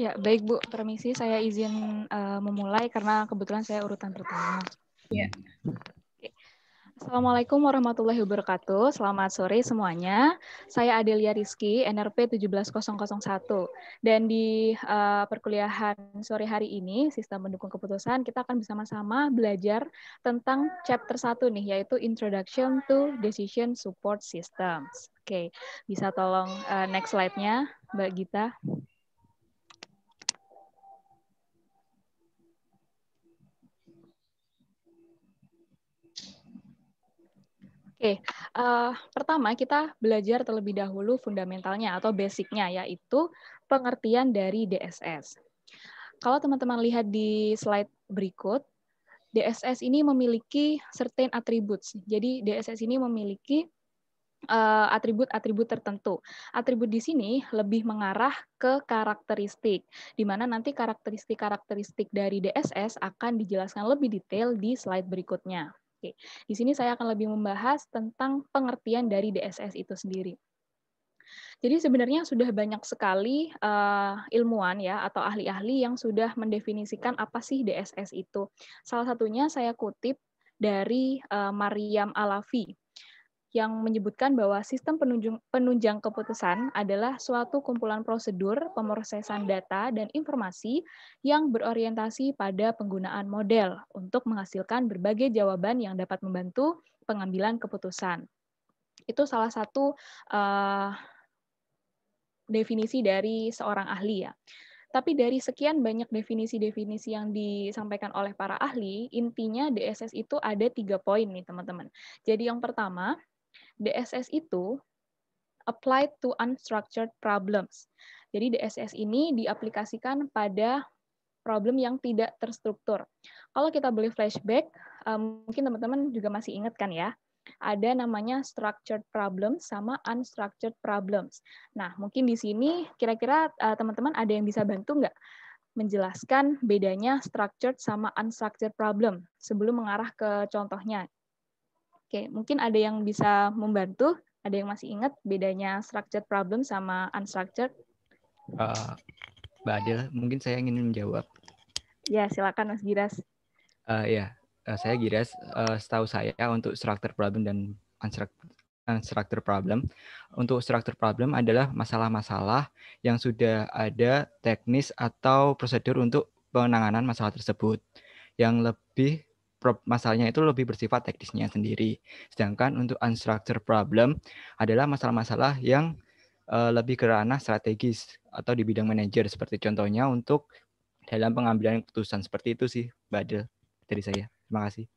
Ya, baik Bu. Permisi, saya izin uh, memulai karena kebetulan saya urutan pertama. Ya. Assalamualaikum warahmatullahi wabarakatuh. Selamat sore semuanya. Saya Adelia Rizky, NRP 17001. Dan di uh, perkuliahan sore hari ini, Sistem Pendukung Keputusan, kita akan bersama-sama belajar tentang chapter 1 nih, yaitu Introduction to Decision Support Systems. Oke, bisa tolong uh, next slide-nya, Mbak Gita. Oke. Oke, okay. uh, eh, pertama kita belajar terlebih dahulu fundamentalnya atau basicnya yaitu pengertian dari DSS. Kalau teman-teman lihat di slide berikut, DSS ini memiliki certain attributes. Jadi DSS ini memiliki eh, atribut-atribut uh, tertentu. Atribut di sini lebih mengarah ke karakteristik, di mana nanti karakteristik-karakteristik dari DSS akan dijelaskan lebih detail di slide berikutnya. Oke, di sini saya akan lebih membahas tentang pengertian dari DSS itu sendiri. Jadi sebenarnya sudah banyak sekali uh, ilmuwan ya atau ahli-ahli yang sudah mendefinisikan apa sih DSS itu. Salah satunya saya kutip dari uh, Mariam Alafi yang menyebutkan bahwa sistem penunjung, penunjang keputusan adalah suatu kumpulan prosedur pemrosesan data dan informasi yang berorientasi pada penggunaan model untuk menghasilkan berbagai jawaban yang dapat membantu pengambilan keputusan. Itu salah satu uh, definisi dari seorang ahli ya. Tapi dari sekian banyak definisi-definisi yang disampaikan oleh para ahli, intinya DSS itu ada tiga poin nih teman-teman. Jadi yang pertama, DSS itu applied to unstructured problems. Jadi DSS ini diaplikasikan pada problem yang tidak terstruktur. Kalau kita beli flashback, eh, mungkin teman-teman juga masih ingat kan ya, ada namanya structured problem sama unstructured problems. Nah, mungkin di sini kira-kira eh, teman-teman ada yang bisa bantu nggak menjelaskan bedanya structured sama unstructured problem sebelum mengarah ke contohnya Oke, mungkin ada yang bisa membantu, ada yang masih ingat bedanya structured problem sama unstructured? Uh, Mbak Adil, mungkin saya ingin menjawab. Ya, silakan Mas Giras. Uh, ya, uh, saya Giras. Uh, setahu saya untuk structured problem dan unstructured problem. Untuk structured problem adalah masalah-masalah yang sudah ada teknis atau prosedur untuk penanganan masalah tersebut. Yang lebih masalahnya itu lebih bersifat teknisnya sendiri. Sedangkan untuk unstructured problem adalah masalah-masalah yang uh, lebih ke ranah strategis atau di bidang manajer seperti contohnya untuk dalam pengambilan keputusan seperti itu sih, Badel dari saya. Terima kasih.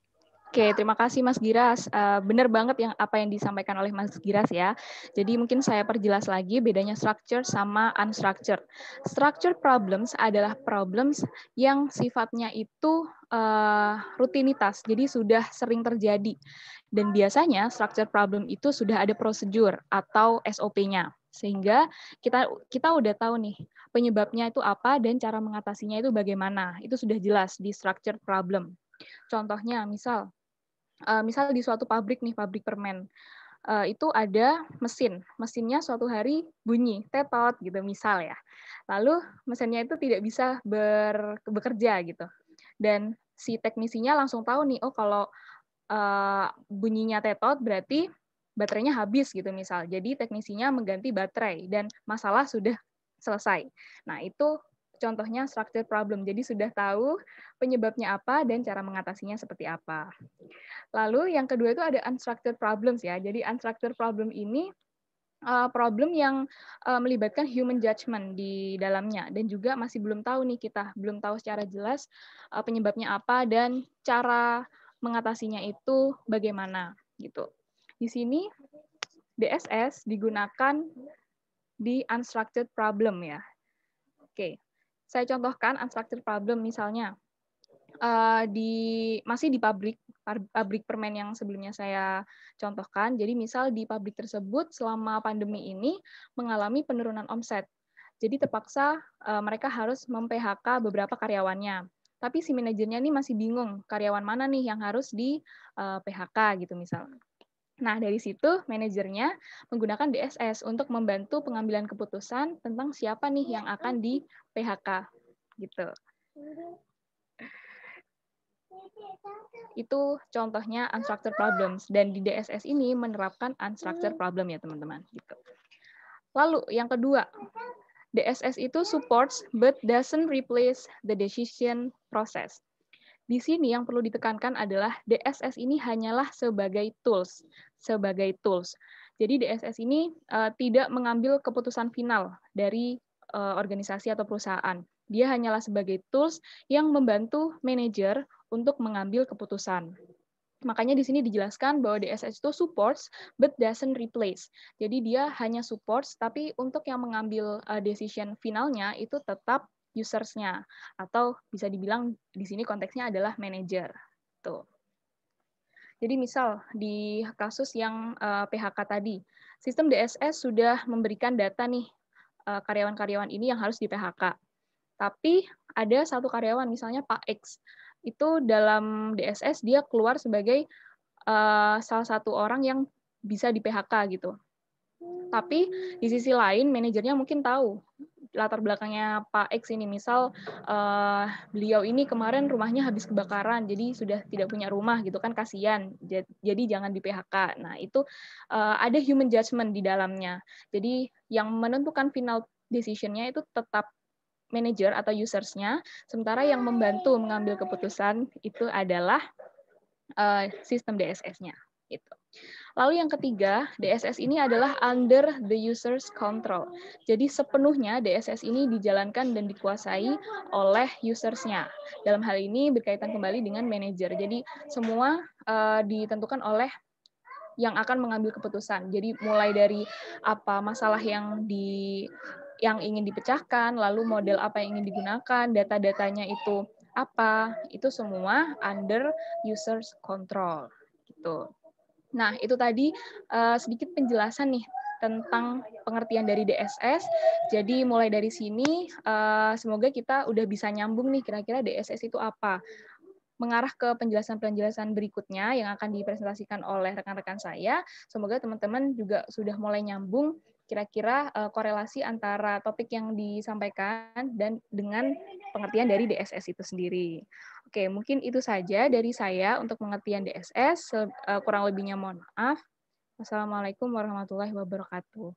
Oke, terima kasih Mas Giras. Eh, benar banget yang apa yang disampaikan oleh Mas Giras ya. Jadi mungkin saya perjelas lagi bedanya structure sama unstructured. Structured problems adalah problems yang sifatnya itu eh, rutinitas, jadi sudah sering terjadi. Dan biasanya structured problem itu sudah ada prosedur atau SOP-nya sehingga kita kita udah tahu nih penyebabnya itu apa dan cara mengatasinya itu bagaimana itu sudah jelas di structured problem contohnya misal uh, misal di suatu pabrik nih, pabrik permen, uh, itu ada mesin. Mesinnya suatu hari bunyi, tetot gitu misal ya. Lalu mesinnya itu tidak bisa ber, bekerja gitu. Dan si teknisinya langsung tahu nih, oh kalau uh, bunyinya tetot berarti baterainya habis gitu misal. Jadi teknisinya mengganti baterai dan masalah sudah selesai. Nah, itu contohnya structure problem. Jadi sudah tahu penyebabnya apa dan cara mengatasinya seperti apa. Lalu yang kedua itu ada unstructured problems ya. Jadi unstructured problem ini uh, problem yang eh, melibatkan human judgment di dalamnya dan juga masih belum tahu nih kita belum tahu secara jelas eh, penyebabnya apa dan cara mengatasinya itu bagaimana gitu. Di sini DSS digunakan di unstructured problem ya. Oke. Saya contohkan unstructured problem misalnya. Uh, di masih di pabrik pabrik permen yang sebelumnya saya contohkan. Jadi misal di pabrik tersebut selama pandemi ini mengalami penurunan omset. Jadi terpaksa uh, mereka harus mem-PHK beberapa karyawannya. Tapi si manajernya ini masih bingung karyawan mana nih yang harus di uh, eh, PHK gitu misalnya. Nah, dari situ manajernya menggunakan DSS untuk membantu pengambilan keputusan tentang siapa nih yang akan di PHK gitu. Itu contohnya unstructured problems dan di DSS ini menerapkan unstructured problem ya teman-teman gitu. Lalu yang kedua, DSS itu supports but doesn't replace the decision process. Di sini yang perlu ditekankan adalah DSS ini hanyalah sebagai tools, sebagai tools. Jadi DSS ini uh, tidak mengambil keputusan final dari uh, organisasi atau perusahaan. Dia hanyalah sebagai tools yang membantu manajer untuk mengambil keputusan. Makanya di sini dijelaskan bahwa DSS itu supports but doesn't replace. Jadi dia hanya supports tapi untuk yang mengambil uh, decision finalnya itu tetap usersnya atau bisa dibilang di sini konteksnya adalah manajer. Tuh. Jadi misal di kasus yang uh, eh, PHK tadi, sistem DSS sudah memberikan data nih eh, karyawan-karyawan uh, ini yang harus di PHK. Tapi ada satu karyawan misalnya Pak X itu dalam DSS dia keluar sebagai uh, salah satu orang yang bisa di PHK gitu. Tapi di sisi lain manajernya mungkin tahu latar belakangnya Pak X ini misal uh, beliau ini kemarin rumahnya habis kebakaran jadi sudah tidak punya rumah gitu kan kasihan jadi jangan di PHK nah itu uh, ada human judgment di dalamnya jadi yang menentukan final decisionnya itu tetap manager atau usersnya sementara yang membantu mengambil keputusan itu adalah uh, sistem DSS-nya Itu. Lalu yang ketiga, DSS ini adalah under the user's control. Jadi sepenuhnya DSS ini dijalankan dan dikuasai oleh usersnya. Dalam hal ini berkaitan kembali dengan manajer. Jadi semua uh, ditentukan oleh yang akan mengambil keputusan. Jadi mulai dari apa masalah yang di yang ingin dipecahkan, lalu model apa yang ingin digunakan, data-datanya itu apa, itu semua under users control gitu. Nah, itu tadi uh, sedikit penjelasan nih tentang pengertian dari DSS. Jadi mulai dari sini, uh, semoga kita udah bisa nyambung nih kira-kira DSS itu apa. Mengarah ke penjelasan-penjelasan berikutnya yang akan dipresentasikan oleh rekan-rekan saya, semoga teman-teman juga sudah mulai nyambung kira-kira uh, korelasi antara topik yang disampaikan dan dengan pengertian dari DSS itu sendiri. Oke, mungkin itu saja dari saya untuk pengertian DSS. Uh, eh, kurang lebihnya mohon maaf. Assalamualaikum warahmatullahi wabarakatuh.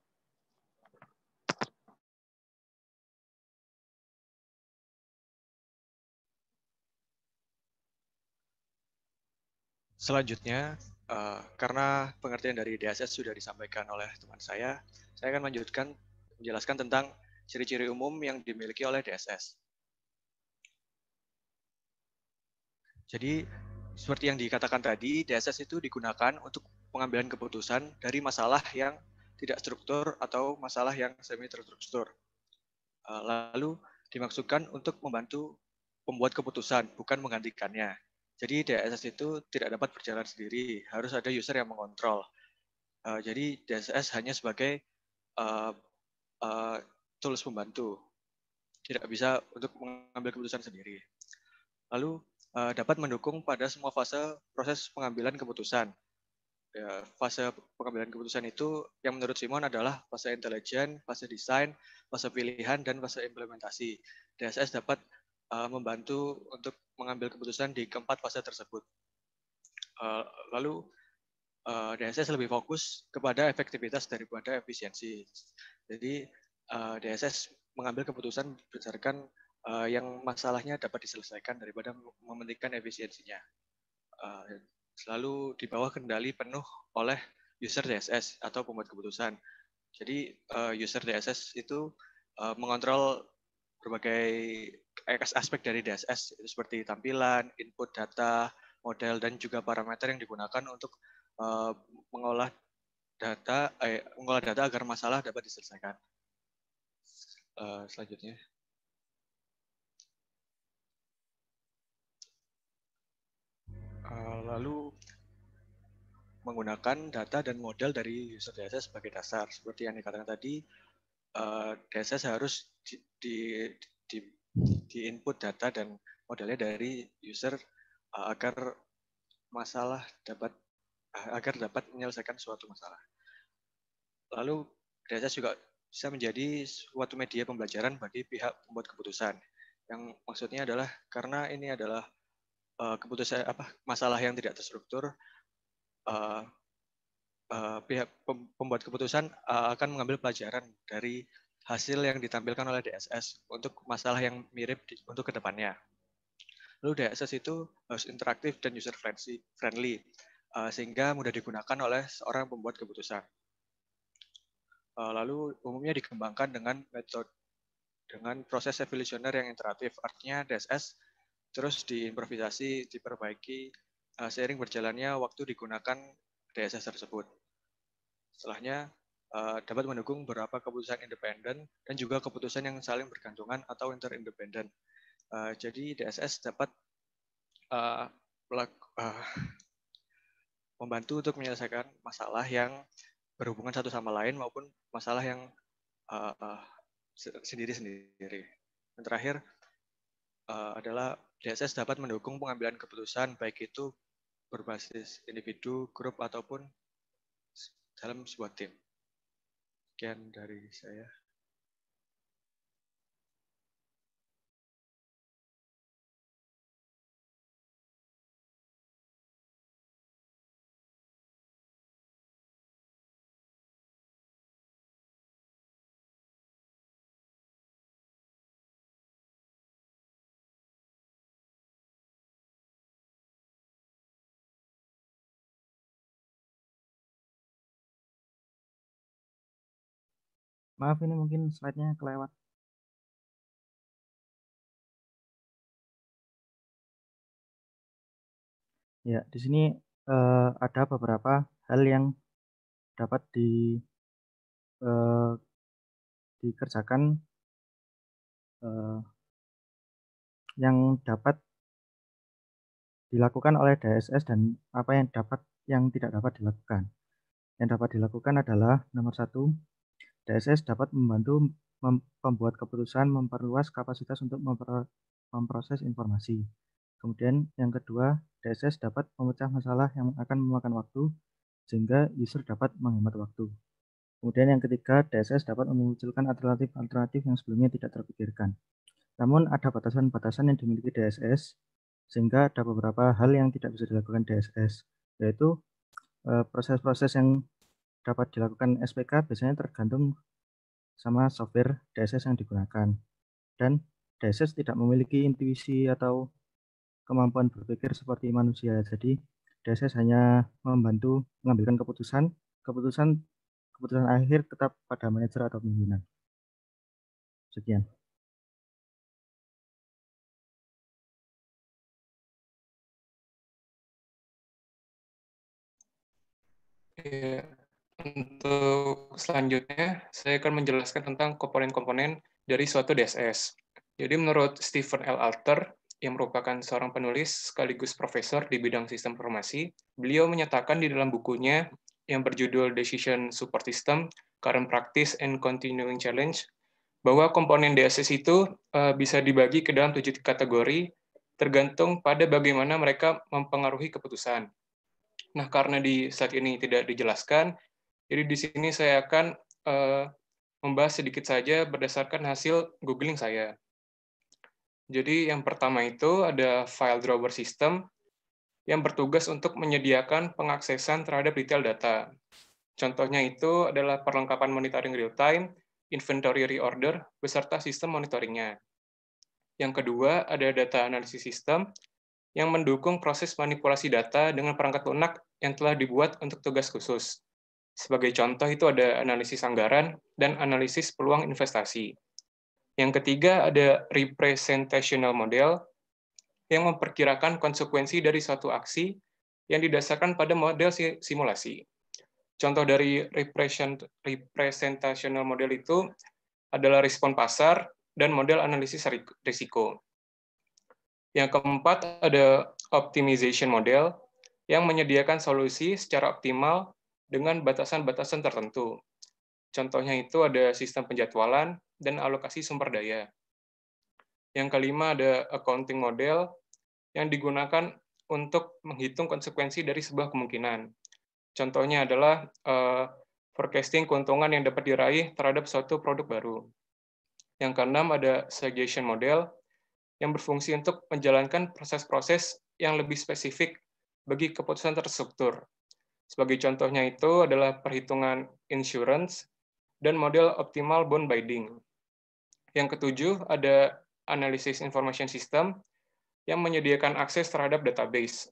Selanjutnya, Eh, karena pengertian dari DSS e sudah disampaikan oleh teman saya, saya akan lanjutkan menjelaskan tentang ciri-ciri umum yang dimiliki oleh DSS. E. Jadi, seperti yang dikatakan tadi, DSS e itu digunakan untuk pengambilan keputusan dari masalah yang tidak struktur atau masalah yang semi terstruktur. Eh, lalu dimaksudkan untuk membantu pembuat keputusan, bukan menggantikannya. Jadi DSS itu tidak dapat berjalan sendiri, harus ada user yang mengontrol. Uh, jadi DSS hanya sebagai uh, uh, tools pembantu, tidak bisa untuk mengambil keputusan sendiri. Lalu uh, dapat mendukung pada semua fase proses pengambilan keputusan. Ya, fase pengambilan keputusan itu yang menurut Simon adalah fase intelijen, fase desain, fase pilihan, dan fase implementasi. DSS dapat uh, membantu untuk mengambil keputusan di keempat fase tersebut. Eh, lalu eh, DSS lebih fokus kepada efektivitas daripada efisiensi. Jadi eh, DSS mengambil keputusan berdasarkan yang masalahnya dapat diselesaikan daripada mementingkan efisiensinya. selalu di bawah kendali penuh oleh user DSS atau pembuat keputusan. Jadi user DSS itu mengontrol berbagai aspek dari DSS itu seperti tampilan, input data, model dan juga parameter yang digunakan untuk uh, mengolah data eh, mengolah data agar masalah dapat diselesaikan. Uh, selanjutnya. Uh, lalu menggunakan data dan model dari user DSS sebagai dasar seperti yang dikatakan tadi Eh, desa DSS harus di, di, di, input data dan modelnya dari user eh, agar masalah dapat eh, agar dapat menyelesaikan suatu masalah. Lalu DSS juga bisa menjadi suatu media pembelajaran bagi pihak pembuat keputusan. Yang maksudnya adalah karena ini adalah keputusan apa masalah yang tidak terstruktur, uh, pihak pembuat keputusan uh, akan mengambil pelajaran dari hasil yang ditampilkan oleh DSS untuk masalah yang mirip di, untuk kedepannya. Lalu DSS itu harus interaktif dan user friendly, uh, sehingga mudah digunakan oleh seorang pembuat keputusan. Uh, lalu umumnya dikembangkan dengan metode dengan proses evolusioner yang interaktif, artinya DSS terus diimprovisasi, diperbaiki uh, seiring berjalannya waktu digunakan DSS tersebut. Setelahnya, eh, dapat mendukung beberapa keputusan independen dan juga keputusan yang saling bergantungan atau interindependen. Eh, jadi DSS dapat eh, membantu untuk menyelesaikan masalah yang berhubungan satu sama lain maupun masalah yang sendiri-sendiri. yang terakhir adalah DSS dapat mendukung pengambilan keputusan baik itu berbasis individu, grup, ataupun dalam sebuah tim. Sekian dari saya. Maaf ini mungkin slide-nya kelewat. Ya, di sini eh, ada beberapa hal yang dapat di eh, dikerjakan eh, yang dapat dilakukan oleh DSS dan apa yang dapat yang tidak dapat dilakukan. Yang dapat dilakukan adalah nomor satu DSS dapat membantu mem pembuat keputusan memperluas kapasitas untuk memper memproses informasi. Kemudian yang kedua, DSS dapat memecah masalah yang akan memakan waktu sehingga user dapat menghemat waktu. Kemudian yang ketiga, DSS dapat memunculkan alternatif-alternatif yang sebelumnya tidak terpikirkan. Namun ada batasan-batasan yang dimiliki DSS sehingga ada beberapa hal yang tidak bisa dilakukan DSS, yaitu eh, proses-proses yang dapat dilakukan SPK biasanya tergantung sama software DSS yang digunakan. Dan DSS tidak memiliki intuisi atau kemampuan berpikir seperti manusia. Jadi DSS hanya membantu mengambilkan keputusan, keputusan keputusan akhir tetap pada manajer atau pimpinan. Sekian. Yeah untuk selanjutnya saya akan menjelaskan tentang komponen-komponen dari suatu DSS. Jadi menurut Stephen L. Alter, yang merupakan seorang penulis sekaligus profesor di bidang sistem informasi, beliau menyatakan di dalam bukunya yang berjudul Decision Support System, Current Practice and Continuing Challenge, bahwa komponen DSS itu eh, bisa dibagi ke dalam tujuh kategori tergantung pada bagaimana mereka mempengaruhi keputusan. Nah, karena di saat ini tidak dijelaskan, jadi di sini saya akan uh, membahas sedikit saja berdasarkan hasil googling saya. Jadi yang pertama itu ada file drawer system yang bertugas untuk menyediakan pengaksesan terhadap detail data. Contohnya itu adalah perlengkapan monitoring real time, inventory reorder, beserta sistem monitoringnya. Yang kedua ada data analisis sistem yang mendukung proses manipulasi data dengan perangkat lunak yang telah dibuat untuk tugas khusus. Sebagai contoh itu ada analisis anggaran dan analisis peluang investasi. Yang ketiga ada representational model yang memperkirakan konsekuensi dari suatu aksi yang didasarkan pada model simulasi. Contoh dari representational model itu adalah respon pasar dan model analisis risiko. Yang keempat ada optimization model yang menyediakan solusi secara optimal dengan batasan-batasan tertentu. Contohnya itu ada sistem penjadwalan dan alokasi sumber daya. Yang kelima ada accounting model yang digunakan untuk menghitung konsekuensi dari sebuah kemungkinan. Contohnya adalah uh, forecasting keuntungan yang dapat diraih terhadap suatu produk baru. Yang keenam ada suggestion model yang berfungsi untuk menjalankan proses-proses yang lebih spesifik bagi keputusan terstruktur. Sebagai contohnya itu adalah perhitungan insurance dan model optimal bond binding. Yang ketujuh ada analisis information system yang menyediakan akses terhadap database.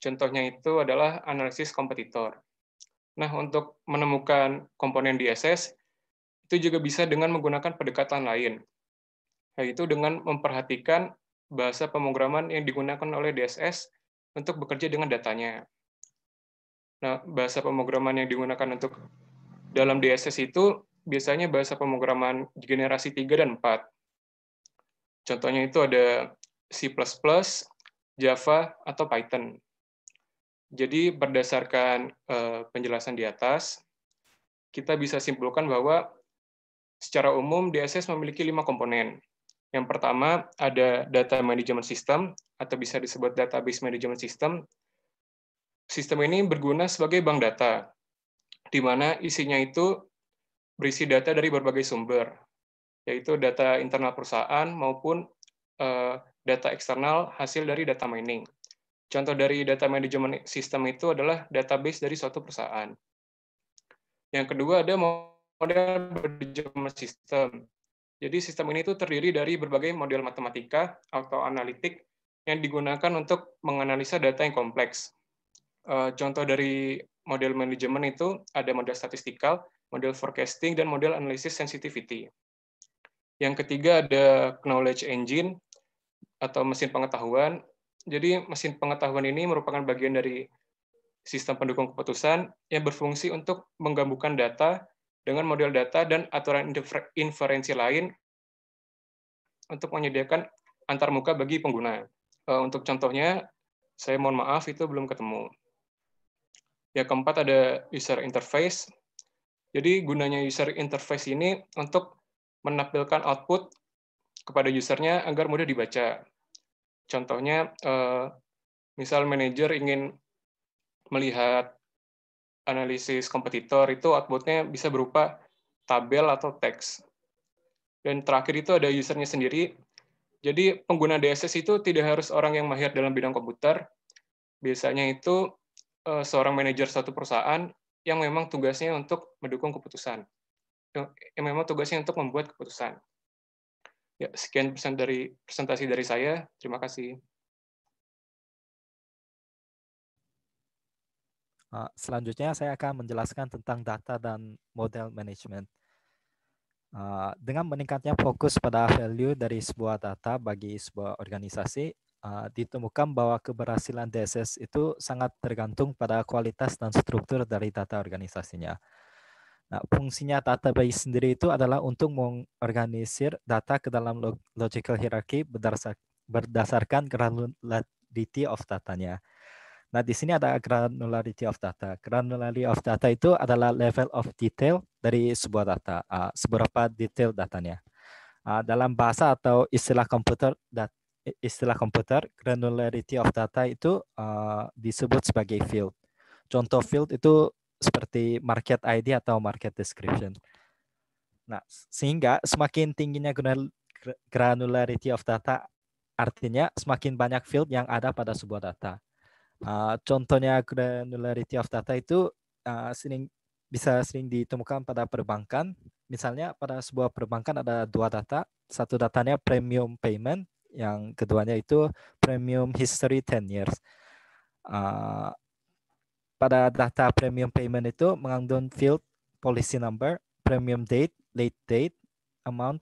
Contohnya itu adalah analisis kompetitor. Nah, untuk menemukan komponen DSS, itu juga bisa dengan menggunakan pendekatan lain, yaitu dengan memperhatikan bahasa pemrograman yang digunakan oleh DSS untuk bekerja dengan datanya. Nah, bahasa pemrograman yang digunakan untuk dalam DSS itu biasanya bahasa pemrograman generasi 3 dan 4. Contohnya itu ada C++, Java, atau Python. Jadi berdasarkan eh, penjelasan di atas, kita bisa simpulkan bahwa secara umum DSS memiliki lima komponen. Yang pertama ada data management system atau bisa disebut database management system Sistem ini berguna sebagai bank data, di mana isinya itu berisi data dari berbagai sumber, yaitu data internal perusahaan maupun eh, data eksternal hasil dari data mining. Contoh dari data management system itu adalah database dari suatu perusahaan. Yang kedua ada model management system. Jadi sistem ini itu terdiri dari berbagai model matematika atau analitik yang digunakan untuk menganalisa data yang kompleks. Eh, contoh dari model manajemen itu ada model statistikal, model forecasting, dan model analisis sensitivity. Yang ketiga ada knowledge engine atau mesin pengetahuan. Jadi mesin pengetahuan ini merupakan bagian dari sistem pendukung keputusan yang berfungsi untuk menggabungkan data dengan model data dan aturan inferensi lain untuk menyediakan antarmuka bagi pengguna. Eh, untuk contohnya, saya mohon maaf itu belum ketemu. Yang keempat ada user interface. Jadi gunanya user interface ini untuk menampilkan output kepada usernya agar mudah dibaca. Contohnya, eh, misal manajer ingin melihat analisis kompetitor itu outputnya bisa berupa tabel atau teks. Dan terakhir itu ada usernya sendiri. Jadi pengguna DSS itu tidak harus orang yang mahir dalam bidang komputer. Biasanya itu Eh, seorang manajer satu perusahaan yang memang tugasnya untuk mendukung keputusan, yang memang tugasnya untuk membuat keputusan. Ya, sekian persen dari presentasi dari saya. Terima kasih. Eh, selanjutnya saya akan menjelaskan tentang data dan model manajemen. Eh, dengan meningkatnya fokus pada value dari sebuah data bagi sebuah organisasi, uh, ditemukan bahwa keberhasilan DSS itu sangat tergantung pada kualitas dan struktur dari data organisasinya. Nah, fungsinya database sendiri itu adalah untuk mengorganisir data ke dalam logical hierarchy berdasarkan granularity of datanya. Nah, di sini ada granularity of data. Granularity of data itu adalah level of detail dari sebuah data, uh, seberapa detail datanya. Uh, dalam bahasa atau istilah komputer, dat istilah komputer, granularity of data itu uh, disebut sebagai field. Contoh field itu seperti market ID atau market description. Nah, sehingga semakin tingginya granularity of data, artinya semakin banyak field yang ada pada sebuah data. Uh, contohnya granularity of data itu uh, sering bisa sering ditemukan pada perbankan. Misalnya pada sebuah perbankan ada dua data, satu datanya premium payment, yang keduanya itu Premium History 10 Years. Uh, pada data Premium Payment itu mengandung field Policy Number, Premium Date, Late Date, Amount,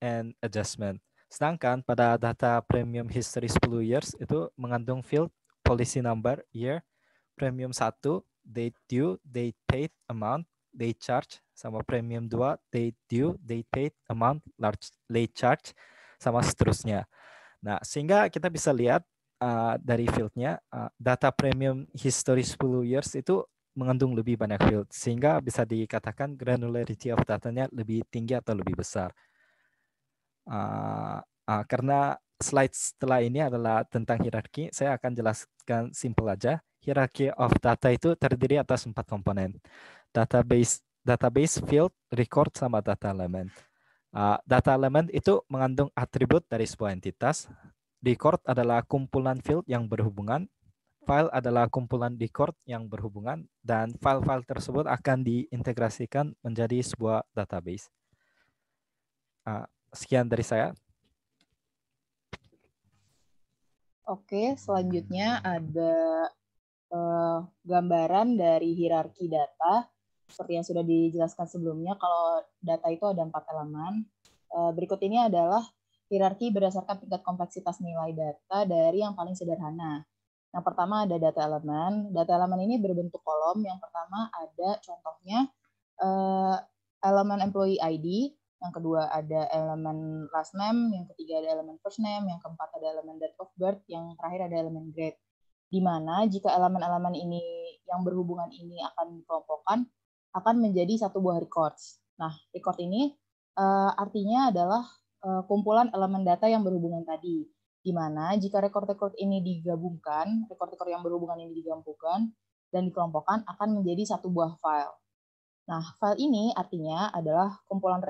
and Adjustment. Sedangkan pada data Premium History 10 Years itu mengandung field Policy Number, Year, Premium 1, Date Due, Date Paid, Amount, Date Charge, sama Premium 2, Date Due, Date Paid, Amount, large, Late Charge, sama seterusnya. Nah, sehingga kita bisa lihat uh, dari fieldnya, uh, data premium history 10 years itu mengandung lebih banyak field, sehingga bisa dikatakan granularity of datanya lebih tinggi atau lebih besar. Uh, uh, karena slide setelah ini adalah tentang hierarki, saya akan jelaskan simple aja. Hierarki of data itu terdiri atas empat komponen. Database, database field, record, sama data element. Uh, data element itu mengandung atribut dari sebuah entitas. Record adalah kumpulan field yang berhubungan. File adalah kumpulan record yang berhubungan. Dan file-file tersebut akan diintegrasikan menjadi sebuah database. Uh, sekian dari saya. Oke, selanjutnya ada uh, gambaran dari hierarki data seperti yang sudah dijelaskan sebelumnya, kalau data itu ada empat elemen. Eh, berikut ini adalah hierarki berdasarkan tingkat kompleksitas nilai data dari yang paling sederhana. Yang pertama ada data elemen. Data elemen ini berbentuk kolom. Yang pertama ada contohnya eh, elemen employee ID, yang kedua ada elemen last name, yang ketiga ada elemen first name, yang keempat ada elemen date of birth, yang terakhir ada elemen grade. Di mana jika elemen-elemen ini yang berhubungan ini akan dikelompokkan, akan menjadi satu buah record. Nah, record ini uh, artinya adalah uh, kumpulan elemen data yang berhubungan tadi. Di mana jika record-record ini digabungkan, record-record yang berhubungan ini digabungkan dan dikelompokkan akan menjadi satu buah file. Nah, file ini artinya adalah kumpulan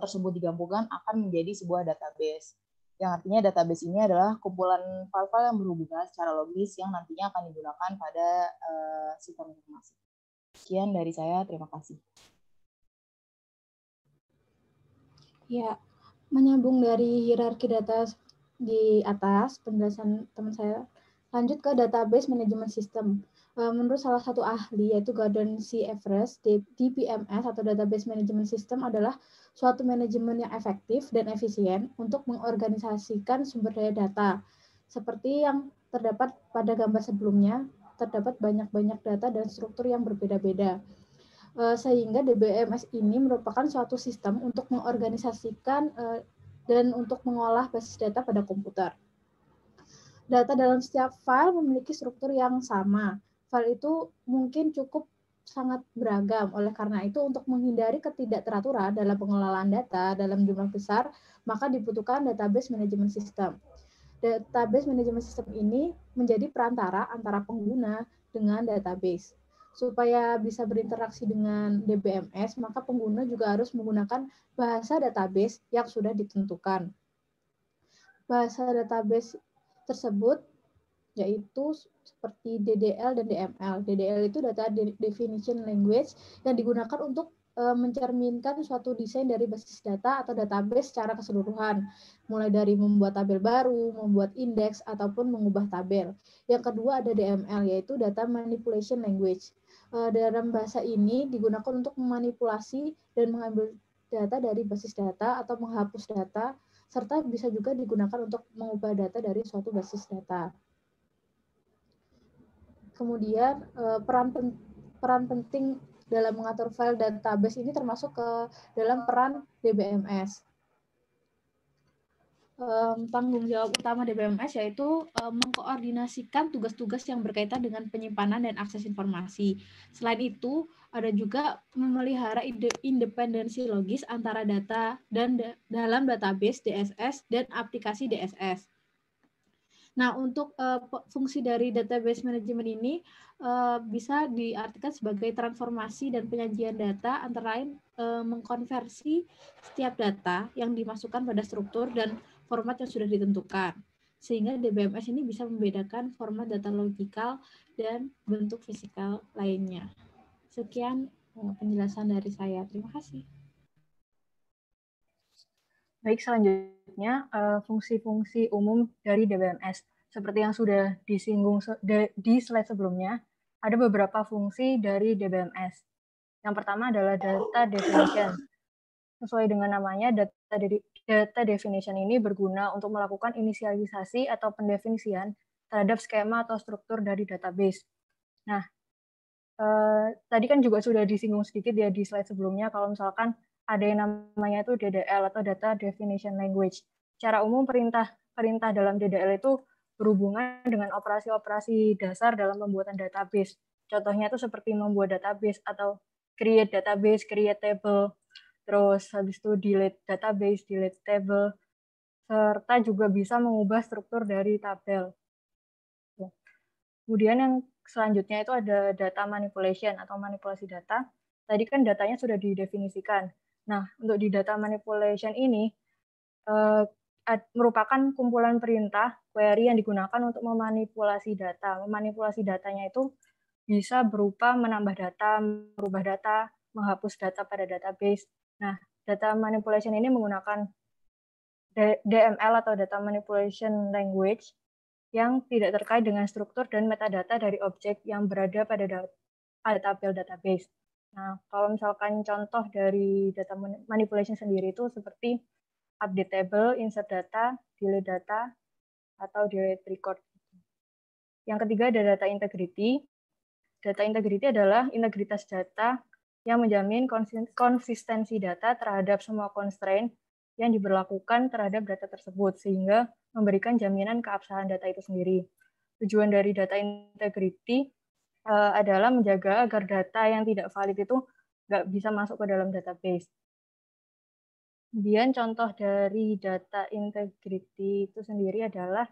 tersebut digabungkan akan menjadi sebuah database. Yang artinya database ini adalah kumpulan file-file yang berhubungan secara logis yang nantinya akan digunakan pada uh, sistem informasi. Sekian dari saya, terima kasih. Ya, menyambung dari hierarki data di atas penjelasan teman saya, lanjut ke database manajemen sistem. Eh, menurut salah satu ahli yaitu Gordon C. Everest, DBMS atau Database Management System adalah suatu manajemen yang efektif dan efisien untuk mengorganisasikan sumber daya data. Seperti yang terdapat pada gambar sebelumnya, terdapat banyak-banyak data dan struktur yang berbeda-beda. Eh, sehingga DBMS ini merupakan suatu sistem untuk mengorganisasikan eh, dan untuk mengolah basis data pada komputer. Data dalam setiap file memiliki struktur yang sama, file itu mungkin cukup sangat beragam. Oleh karena itu, untuk menghindari ketidakteraturan dalam pengelolaan data dalam jumlah besar, maka dibutuhkan database management system. Database management system ini menjadi perantara antara pengguna dengan database. Supaya bisa berinteraksi dengan DBMS, maka pengguna juga harus menggunakan bahasa database yang sudah ditentukan. Bahasa database tersebut yaitu seperti DDL dan DML. DDL itu data definition language yang digunakan untuk eh, mencerminkan suatu desain dari basis data atau database secara keseluruhan, mulai dari membuat tabel baru, membuat indeks, ataupun mengubah tabel. Yang kedua ada DML, yaitu Data Manipulation Language. Eh, dalam bahasa ini digunakan untuk memanipulasi dan mengambil data dari basis data atau menghapus data, serta bisa juga digunakan untuk mengubah data dari suatu basis data. Kemudian eh, peran peran penting dalam mengatur file database ini termasuk ke dalam peran DBMS. tanggung jawab utama DBMS yaitu eh, mengkoordinasikan tugas-tugas yang berkaitan dengan penyimpanan dan akses informasi. Selain itu, ada juga memelihara independensi logis antara data dan dalam database DSS dan aplikasi DSS. Nah, untuk uh, fungsi dari database management ini uh, bisa diartikan sebagai transformasi dan penyajian data, antara lain uh, mengkonversi setiap data yang dimasukkan pada struktur dan format yang sudah ditentukan. Sehingga DBMS ini bisa membedakan format data logikal dan bentuk fisikal lainnya. Sekian penjelasan dari saya. Terima kasih. Baik, selanjutnya fungsi-fungsi umum dari DBMS seperti yang sudah disinggung di slide sebelumnya, ada beberapa fungsi dari DBMS. Yang pertama adalah data definition. Sesuai dengan namanya, data, de data definition ini berguna untuk melakukan inisialisasi atau pendefinisian terhadap skema atau struktur dari database. Nah, eh, tadi kan juga sudah disinggung sedikit ya di slide sebelumnya, kalau misalkan ada yang namanya itu DDL atau Data Definition Language. cara umum, perintah perintah dalam DDL itu berhubungan dengan operasi-operasi dasar dalam pembuatan database. Contohnya itu seperti membuat database atau create database, create table, terus habis itu delete database, delete table, serta juga bisa mengubah struktur dari tabel. Kemudian yang selanjutnya itu ada data manipulation atau manipulasi data. Tadi kan datanya sudah didefinisikan. Nah, untuk di data manipulation ini, eh, merupakan kumpulan perintah query yang digunakan untuk memanipulasi data. Memanipulasi datanya itu bisa berupa menambah data, merubah data, menghapus data pada database. Nah, data manipulation ini menggunakan DML atau data manipulation language yang tidak terkait dengan struktur dan metadata dari objek yang berada pada data tabel database. Nah, kalau misalkan contoh dari data manipulation sendiri itu seperti update table, insert data, delete data, atau delete record. Gitu. Yang ketiga ada data integrity. Data integrity adalah integritas data yang menjamin konsistensi data terhadap semua constraint yang diberlakukan terhadap data tersebut, sehingga memberikan jaminan keabsahan data itu sendiri. Tujuan dari data integrity eh, adalah menjaga agar data yang tidak valid itu nggak bisa masuk ke dalam database. Kemudian contoh dari data integrity itu sendiri adalah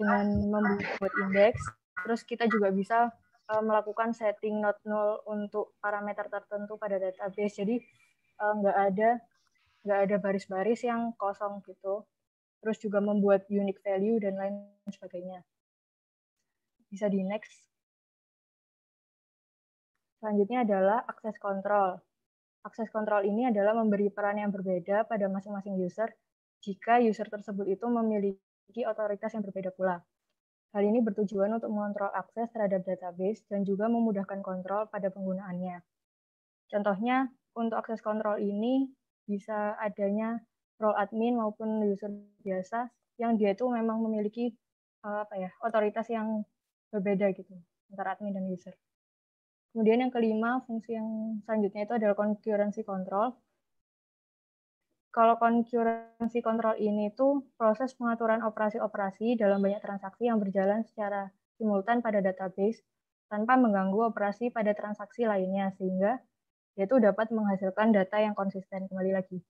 dengan membuat indeks, terus kita juga bisa e, melakukan setting not null untuk parameter tertentu pada database. Jadi e, nggak ada nggak ada baris-baris yang kosong gitu. Terus juga membuat unique value dan lain sebagainya. Bisa di next. Selanjutnya adalah access control. Akses kontrol ini adalah memberi peran yang berbeda pada masing-masing user jika user tersebut itu memiliki otoritas yang berbeda pula. Hal ini bertujuan untuk mengontrol akses terhadap database dan juga memudahkan kontrol pada penggunaannya. Contohnya, untuk akses kontrol ini bisa adanya role admin maupun user biasa yang dia itu memang memiliki eh, apa ya otoritas yang berbeda gitu antara admin dan user. Kemudian yang kelima, fungsi yang selanjutnya itu adalah concurrency control. Kalau concurrency control ini itu proses pengaturan operasi-operasi dalam banyak transaksi yang berjalan secara simultan pada database tanpa mengganggu operasi pada transaksi lainnya sehingga yaitu dapat menghasilkan data yang konsisten kembali lagi.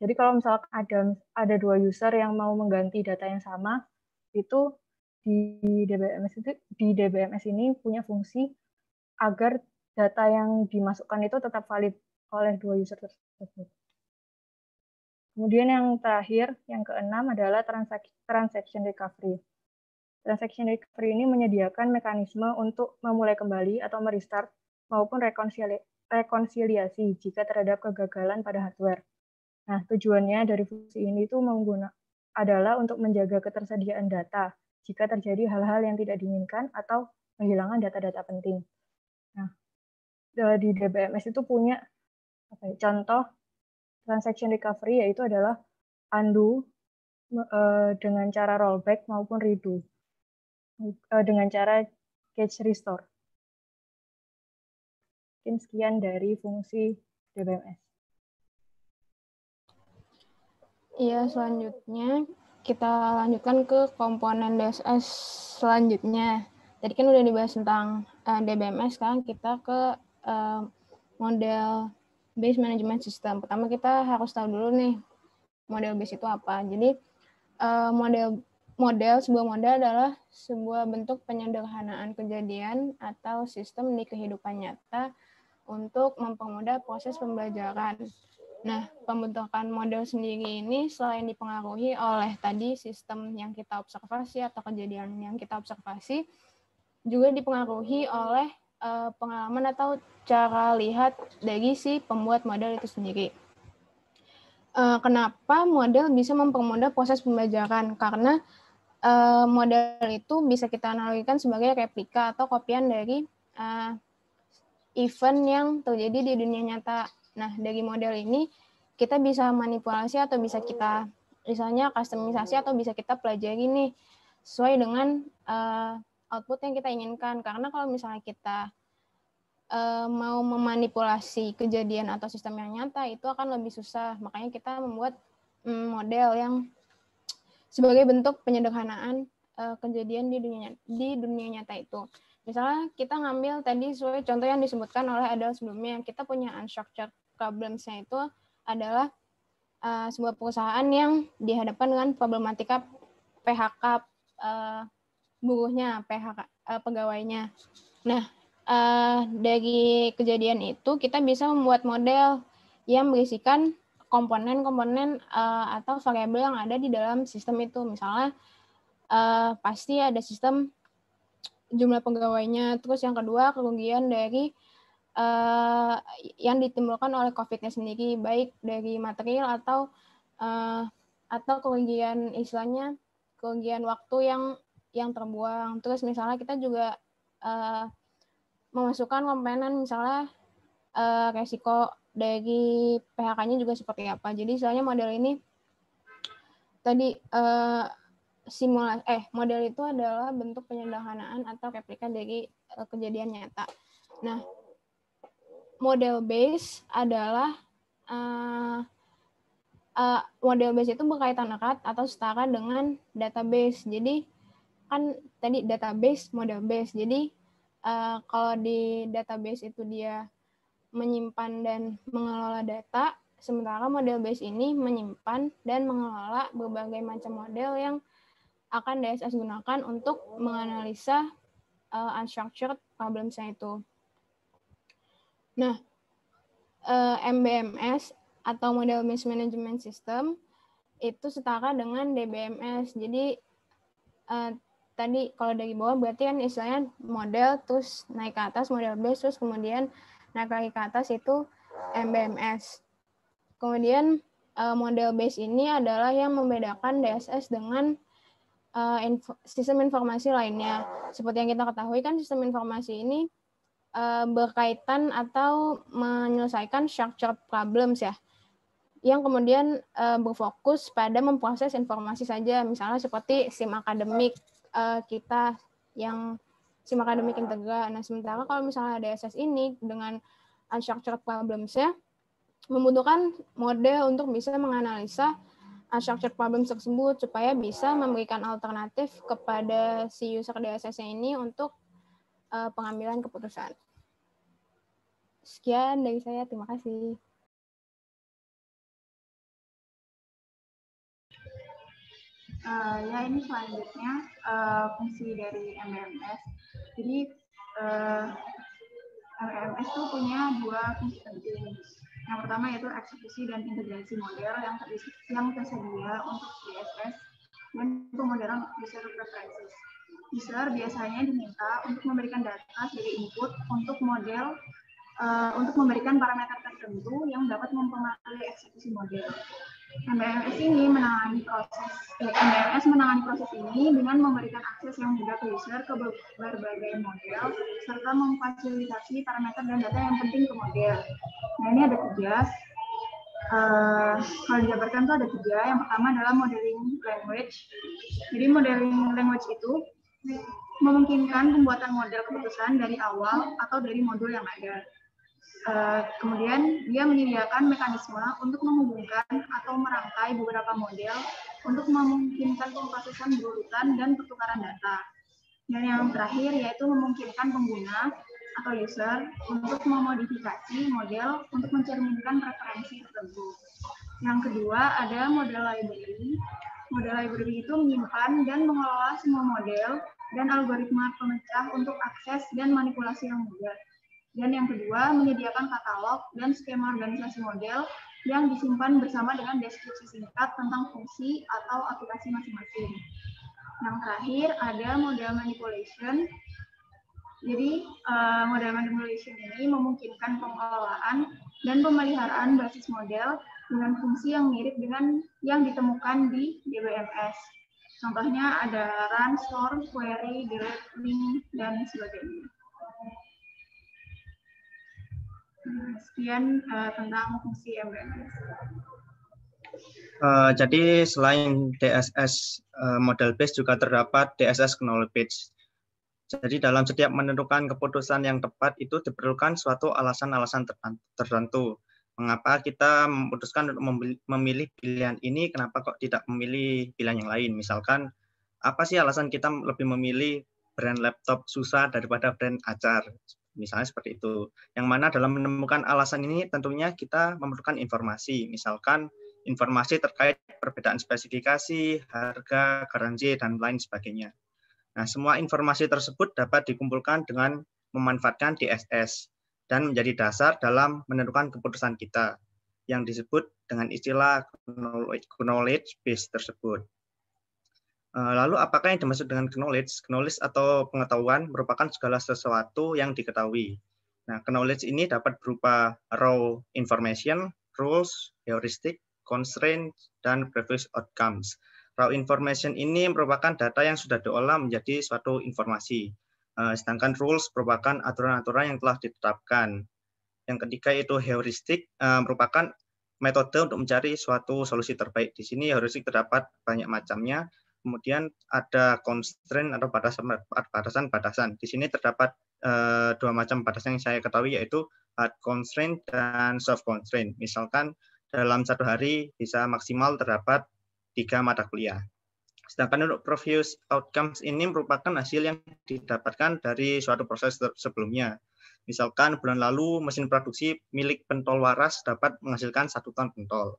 Jadi kalau misalkan ada ada dua user yang mau mengganti data yang sama, itu di DBMS itu di DBMS ini punya fungsi agar data yang dimasukkan itu tetap valid oleh dua user tersebut. Kemudian yang terakhir, yang keenam adalah transaction recovery. Transaction recovery ini menyediakan mekanisme untuk memulai kembali atau merestart maupun rekonsili rekonsiliasi jika terhadap kegagalan pada hardware. Nah, tujuannya dari fungsi ini itu menggunakan adalah untuk menjaga ketersediaan data jika terjadi hal-hal yang tidak diinginkan atau kehilangan data-data penting. Nah, eh, di DBMS itu punya apa ya, contoh transaction recovery yaitu adalah undo eh, dengan cara rollback maupun redo eh, dengan cara cache restore. Mungkin sekian dari fungsi DBMS. Iya, selanjutnya kita lanjutkan ke komponen DSS selanjutnya tadi kan udah dibahas tentang uh, eh, DBMS, sekarang kita ke uh, model base management system. Pertama kita harus tahu dulu nih model base itu apa. Jadi uh, model model sebuah model adalah sebuah bentuk penyederhanaan kejadian atau sistem di kehidupan nyata untuk mempermudah proses pembelajaran. Nah, pembentukan model sendiri ini selain dipengaruhi oleh tadi sistem yang kita observasi atau kejadian yang kita observasi, juga dipengaruhi oleh uh, pengalaman atau cara lihat dari si pembuat model itu sendiri. Uh, kenapa model bisa mempermudah proses pembelajaran? Karena uh, model itu bisa kita analogikan sebagai replika atau kopian dari uh, event yang terjadi di dunia nyata. Nah, dari model ini kita bisa manipulasi atau bisa kita misalnya customisasi atau bisa kita pelajari nih sesuai dengan uh, output yang kita inginkan. Karena kalau misalnya kita uh, mau memanipulasi kejadian atau sistem yang nyata itu akan lebih susah. Makanya kita membuat um, model yang sebagai bentuk penyederhanaan uh, kejadian di dunia di dunia nyata itu. Misalnya kita ngambil tadi sesuai contoh yang disebutkan oleh Adel sebelumnya, kita punya unstructured problems-nya itu adalah uh, sebuah perusahaan yang dihadapkan dengan problematika PHK uh, buruhnya, PHK uh, eh, pegawainya. Nah, uh, dari kejadian itu kita bisa membuat model yang berisikan komponen-komponen uh, atau variabel yang ada di dalam sistem itu. Misalnya uh, pasti ada sistem jumlah pegawainya, terus yang kedua kerugian dari uh, yang ditimbulkan oleh COVID-nya sendiri, baik dari material atau uh, atau kerugian istilahnya kerugian waktu yang yang terbuang. Terus misalnya kita juga uh, memasukkan komponen misalnya uh, resiko dari PHK-nya juga seperti apa. Jadi soalnya model ini tadi uh, eh, simulasi eh model itu adalah bentuk penyederhanaan atau replika dari uh, kejadian nyata. Nah, model base adalah uh, uh, model base itu berkaitan erat atau setara dengan database. Jadi kan tadi database model base. Jadi uh, kalau di database itu dia menyimpan dan mengelola data, sementara model base ini menyimpan dan mengelola berbagai macam model yang akan DSS gunakan untuk menganalisa uh, unstructured problem saya itu. Nah, uh, eh, MBMS atau model base management system itu setara dengan DBMS. Jadi uh, tadi kalau dari bawah berarti kan istilahnya model terus naik ke atas model base terus kemudian naik lagi ke atas itu MBMS. Kemudian eh, model base ini adalah yang membedakan DSS dengan eh, sistem informasi lainnya. Seperti yang kita ketahui kan sistem informasi ini eh, berkaitan atau menyelesaikan structured problems ya, yang kemudian berfokus pada memproses informasi saja, misalnya seperti SIM akademik uh, kita yang SIM akademik yang tegak. Nah, sementara kalau misalnya DSS ini dengan unstructured problems-nya membutuhkan model untuk bisa menganalisa unstructured problems tersebut supaya bisa memberikan alternatif kepada si user DSS ini untuk uh, pengambilan keputusan. Sekian dari saya, terima kasih. uh, ya ini selanjutnya uh, fungsi dari MMS. Jadi uh, MMS itu punya dua fungsi penting. Yang pertama yaitu eksekusi dan integrasi model yang terisi, yang tersedia untuk DSS dan pemodelan user preferences. User biasanya diminta untuk memberikan data sebagai input untuk model uh, untuk memberikan parameter tertentu yang dapat mempengaruhi eksekusi model. MBMS ini menangani proses eh, MBMS menangani proses ini dengan memberikan akses yang mudah ke user ke berbagai model serta memfasilitasi parameter dan data yang penting ke model. Nah ini ada tiga. Uh, kalau dijabarkan itu ada tiga. Yang pertama adalah modeling language. Jadi modeling language itu memungkinkan pembuatan model keputusan dari awal atau dari modul yang ada. Eh, kemudian dia menyediakan mekanisme untuk menghubungkan atau merangkai beberapa model untuk memungkinkan pemrosesan berurutan dan pertukaran data. Dan yang terakhir yaitu memungkinkan pengguna atau user untuk memodifikasi model untuk mencerminkan preferensi tertentu. Yang kedua ada model library. Model library itu menyimpan dan mengelola semua model dan algoritma pemecah untuk akses dan manipulasi yang mudah dan yang kedua, menyediakan katalog dan skema organisasi model yang disimpan bersama dengan deskripsi singkat tentang fungsi atau aplikasi masing-masing. Yang terakhir, ada model manipulation. Jadi, eh, model manipulation ini memungkinkan pengelolaan dan pemeliharaan basis model dengan fungsi yang mirip dengan yang ditemukan di DBMS. Contohnya ada run, store, query, delete, link, dan sebagainya. Sekian uh, tentang fungsi MBMS. Uh, eh, jadi selain DSS uh, eh, model base juga terdapat DSS knowledge base. Jadi dalam setiap menentukan keputusan yang tepat itu diperlukan suatu alasan-alasan tertentu. Mengapa kita memutuskan untuk memilih pilihan ini, kenapa kok tidak memilih pilihan yang lain? Misalkan, apa sih alasan kita lebih memilih brand laptop susah daripada brand acar? misalnya seperti itu. Yang mana dalam menemukan alasan ini tentunya kita memerlukan informasi, misalkan informasi terkait perbedaan spesifikasi, harga, garansi, dan lain sebagainya. Nah, semua informasi tersebut dapat dikumpulkan dengan memanfaatkan DSS dan menjadi dasar dalam menentukan keputusan kita yang disebut dengan istilah knowledge base tersebut. Eh, lalu apakah yang dimaksud dengan knowledge? Knowledge atau pengetahuan merupakan segala sesuatu yang diketahui. Nah, knowledge ini dapat berupa raw information, rules, heuristic, constraint, dan previous outcomes. Raw information ini merupakan data yang sudah diolah menjadi suatu informasi. Eh, sedangkan rules merupakan aturan-aturan yang telah ditetapkan. Yang ketiga itu heuristik eh, merupakan metode untuk mencari suatu solusi terbaik. Di sini heuristik terdapat banyak macamnya, kemudian ada constraint atau batasan-batasan. Di sini terdapat uh, dua macam batasan yang saya ketahui yaitu hard constraint dan soft constraint. Misalkan dalam satu hari bisa maksimal terdapat tiga mata kuliah. Sedangkan untuk previous outcomes ini merupakan hasil yang didapatkan dari suatu proses sebelumnya. Misalkan bulan lalu mesin produksi milik pentol waras dapat menghasilkan satu ton pentol.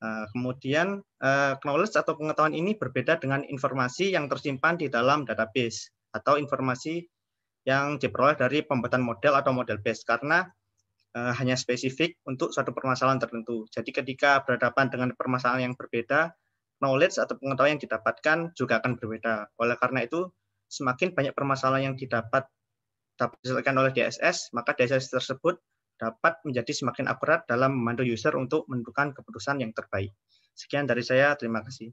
Eh, kemudian eh, knowledge atau pengetahuan ini berbeda dengan informasi yang tersimpan di dalam database atau informasi yang diperoleh dari pembuatan model atau model base karena eh, hanya spesifik untuk suatu permasalahan tertentu. Jadi ketika berhadapan dengan permasalahan yang berbeda, knowledge atau pengetahuan yang didapatkan juga akan berbeda. Oleh karena itu, semakin banyak permasalahan yang didapat dapat diselesaikan oleh DSS, maka DSS tersebut dapat menjadi semakin akurat dalam memandu user untuk menentukan keputusan yang terbaik. Sekian dari saya, terima kasih.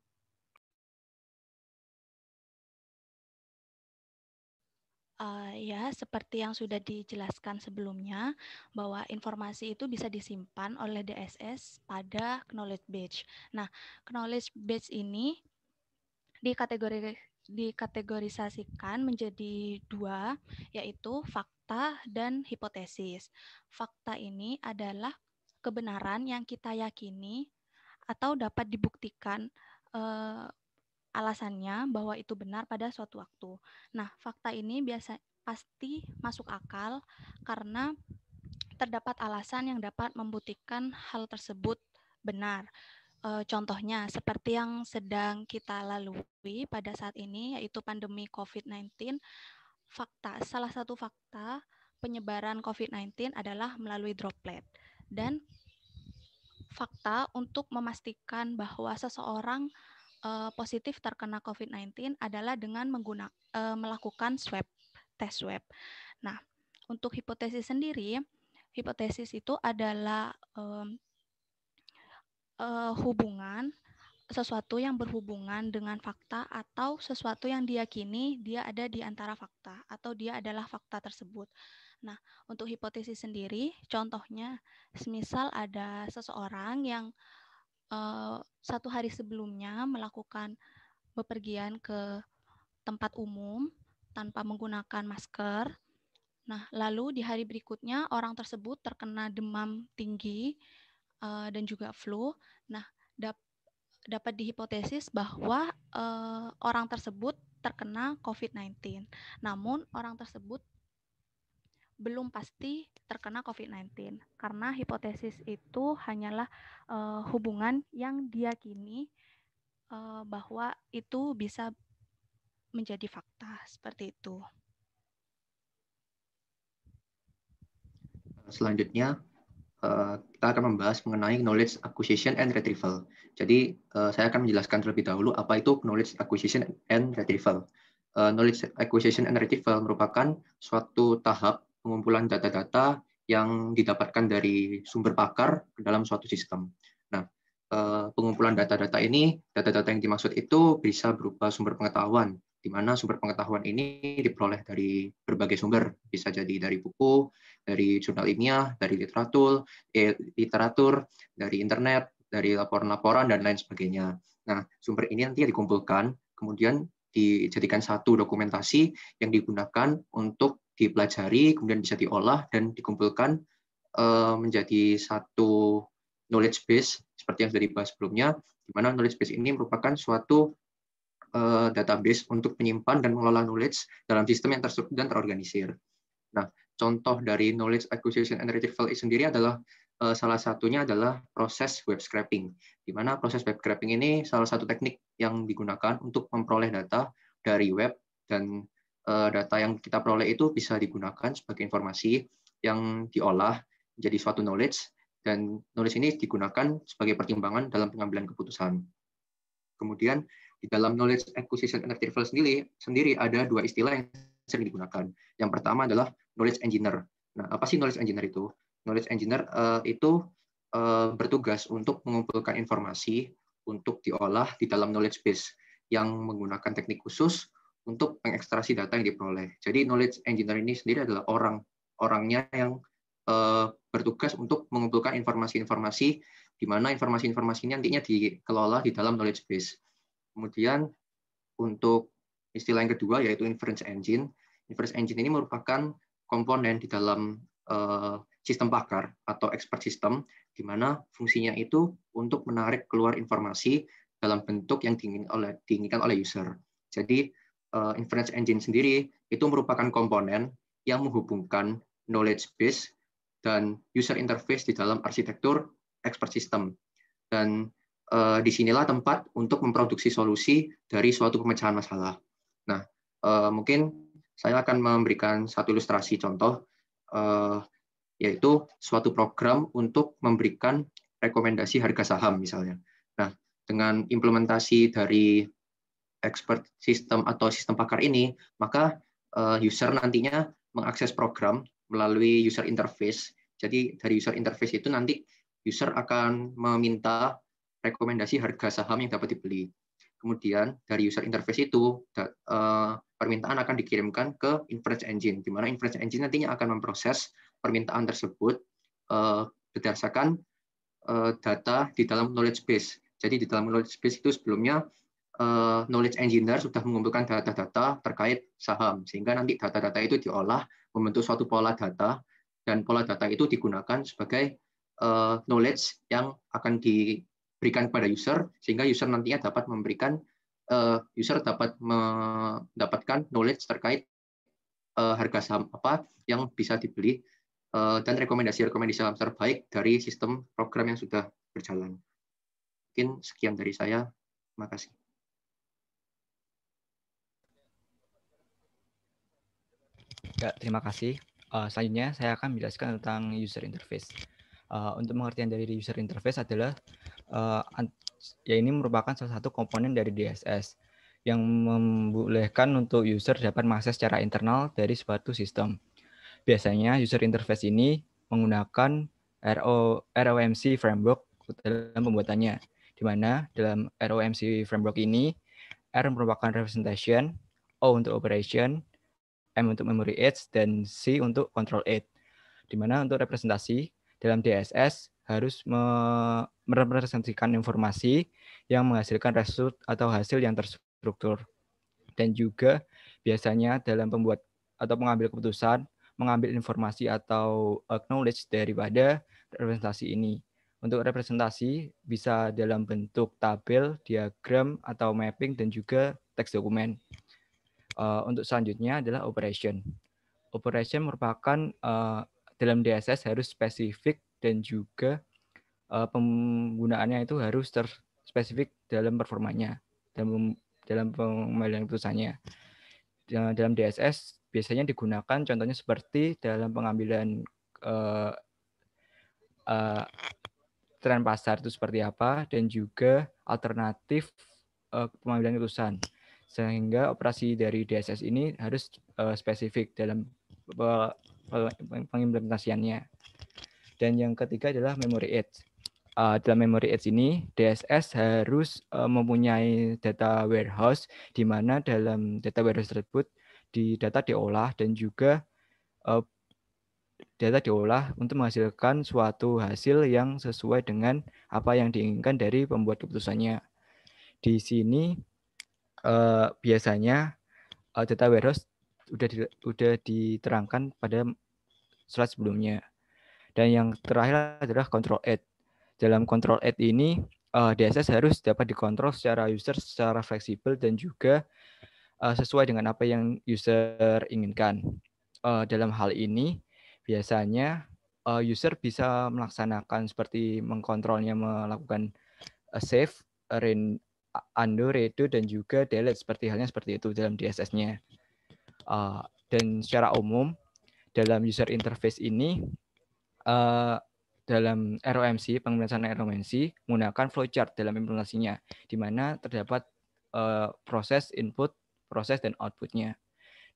Uh, ya, seperti yang sudah dijelaskan sebelumnya, bahwa informasi itu bisa disimpan oleh DSS pada knowledge base. Nah, knowledge base ini dikategori dikategorisasikan menjadi dua, yaitu fakta fakta dan hipotesis. Fakta ini adalah kebenaran yang kita yakini atau dapat dibuktikan uh, alasannya bahwa itu benar pada suatu waktu. Nah, fakta ini biasa pasti masuk akal karena terdapat alasan yang dapat membuktikan hal tersebut benar. E, contohnya seperti yang sedang kita lalui pada saat ini yaitu pandemi COVID-19 fakta, salah satu fakta penyebaran COVID-19 adalah melalui droplet. Dan fakta untuk memastikan bahwa seseorang uh, positif terkena COVID-19 adalah dengan menggunakan uh, eh, melakukan swab, tes swab. Nah, untuk hipotesis sendiri, hipotesis itu adalah um, uh, hubungan sesuatu yang berhubungan dengan fakta atau sesuatu yang diyakini dia ada di antara fakta atau dia adalah fakta tersebut. Nah, untuk hipotesis sendiri, contohnya, semisal ada seseorang yang uh, satu hari sebelumnya melakukan bepergian ke tempat umum tanpa menggunakan masker, Nah, lalu di hari berikutnya orang tersebut terkena demam tinggi uh, dan juga flu. Nah, dapat dihipotesis bahwa uh, orang tersebut terkena COVID-19. Namun orang tersebut belum pasti terkena COVID-19 karena hipotesis itu hanyalah uh, hubungan yang diyakini uh, bahwa itu bisa menjadi fakta seperti itu. Selanjutnya, Eh, kita akan membahas mengenai knowledge acquisition and retrieval. Jadi uh, saya akan menjelaskan terlebih dahulu apa itu knowledge acquisition and retrieval. Uh, knowledge acquisition and retrieval merupakan suatu tahap pengumpulan data-data yang didapatkan dari sumber pakar ke dalam suatu sistem. Nah, pengumpulan data-data ini, data-data yang dimaksud itu bisa berupa sumber pengetahuan, di mana sumber pengetahuan ini diperoleh dari berbagai sumber, bisa jadi dari buku, dari jurnal ilmiah, dari literatur, eh, literatur, dari internet, dari laporan-laporan dan lain sebagainya. Nah, sumber ini nanti dikumpulkan, kemudian dijadikan satu dokumentasi yang digunakan untuk dipelajari, kemudian bisa diolah dan dikumpulkan eh, menjadi satu knowledge base seperti yang sudah dibahas sebelumnya, di mana knowledge base ini merupakan suatu uh, database untuk menyimpan dan mengelola knowledge dalam sistem yang terstruktur dan terorganisir. Nah, contoh dari knowledge acquisition and retrieval sendiri adalah uh, salah satunya adalah proses web scraping, di mana proses web scraping ini salah satu teknik yang digunakan untuk memperoleh data dari web dan uh, data yang kita peroleh itu bisa digunakan sebagai informasi yang diolah menjadi suatu knowledge dan knowledge ini digunakan sebagai pertimbangan dalam pengambilan keputusan. Kemudian di dalam knowledge acquisition and retrieval sendiri, sendiri ada dua istilah yang sering digunakan. Yang pertama adalah knowledge engineer. Nah, apa sih knowledge engineer itu? Knowledge engineer uh, itu uh, bertugas untuk mengumpulkan informasi untuk diolah di dalam knowledge base yang menggunakan teknik khusus untuk mengekstrasi data yang diperoleh. Jadi knowledge engineer ini sendiri adalah orang orangnya yang uh, bertugas untuk mengumpulkan informasi-informasi di mana informasi-informasinya nantinya dikelola di dalam knowledge base. Kemudian untuk istilah yang kedua yaitu inference engine. Inference engine ini merupakan komponen di dalam eh, sistem pakar atau expert system di mana fungsinya itu untuk menarik keluar informasi dalam bentuk yang diingin oleh, diinginkan oleh user. Jadi eh, inference engine sendiri itu merupakan komponen yang menghubungkan knowledge base dan user interface di dalam arsitektur expert system. Dan eh, disinilah tempat untuk memproduksi solusi dari suatu pemecahan masalah. Nah, eh, mungkin saya akan memberikan satu ilustrasi contoh, eh, yaitu suatu program untuk memberikan rekomendasi harga saham misalnya. Nah, dengan implementasi dari expert system atau sistem pakar ini, maka eh, user nantinya mengakses program melalui user interface. Jadi dari user interface itu nanti user akan meminta rekomendasi harga saham yang dapat dibeli. Kemudian dari user interface itu eh, permintaan akan dikirimkan ke inference engine, di mana inference engine nantinya akan memproses permintaan tersebut eh, berdasarkan eh, data di dalam knowledge base. Jadi di dalam knowledge base itu sebelumnya knowledge engineer sudah mengumpulkan data-data terkait saham, sehingga nanti data-data itu diolah membentuk suatu pola data, dan pola data itu digunakan sebagai knowledge yang akan di berikan kepada user sehingga user nantinya dapat memberikan uh, user dapat mendapatkan knowledge terkait uh, harga saham apa yang bisa dibeli uh, dan rekomendasi-rekomendasi saham terbaik dari sistem program yang sudah berjalan. Mungkin sekian dari saya. Terima kasih. Ya, terima kasih. Uh, selanjutnya saya akan menjelaskan tentang user interface. Uh, untuk pengertian dari user interface adalah Eh, ya ini merupakan salah satu komponen dari DSS yang membolehkan untuk user dapat mengakses secara internal dari suatu sistem. Biasanya user interface ini menggunakan ROMC framework dalam pembuatannya, di mana dalam ROMC framework ini R merupakan representation, O untuk operation, M untuk memory edge, dan C untuk control edge. Di mana untuk representasi dalam DSS harus me- merepresentasikan informasi yang menghasilkan result atau hasil yang terstruktur. Dan juga biasanya dalam pembuat atau mengambil keputusan mengambil informasi atau knowledge daripada representasi ini. Untuk representasi bisa dalam bentuk tabel, diagram, atau mapping, dan juga teks dokumen. Eh, untuk selanjutnya adalah operation. Operation merupakan eh, dalam DSS harus spesifik dan juga uh, penggunaannya itu harus terspesifik dalam performanya dalam dalam pengambilan keputusannya. Dalam DSS biasanya digunakan contohnya seperti dalam pengambilan uh, uh, tren pasar itu seperti apa dan juga alternatif uh, pengambilan keputusan. Sehingga operasi dari DSS ini harus uh, spesifik dalam pengimplementasiannya. Dan yang ketiga adalah memory edge. Uh, dalam memory edge ini, DSS harus uh, mempunyai data warehouse, di mana dalam data warehouse tersebut di data diolah dan juga uh, data diolah untuk menghasilkan suatu hasil yang sesuai dengan apa yang diinginkan dari pembuat keputusannya. Di sini uh, biasanya uh, data warehouse sudah di, diterangkan pada slide sebelumnya. Dan yang terakhir adalah control add. Dalam control add ini uh, eh, DSS harus dapat dikontrol secara user secara fleksibel dan juga uh, sesuai dengan apa yang user inginkan. Uh, dalam hal ini biasanya uh, user bisa melaksanakan seperti mengkontrolnya melakukan uh, save, rein, undo, redo, dan juga delete seperti halnya seperti itu dalam DSS-nya. Uh, dan secara umum dalam user interface ini uh, dalam ROMC, pengembangan ROMC menggunakan flowchart dalam implementasinya, di mana terdapat uh, proses input, proses dan outputnya.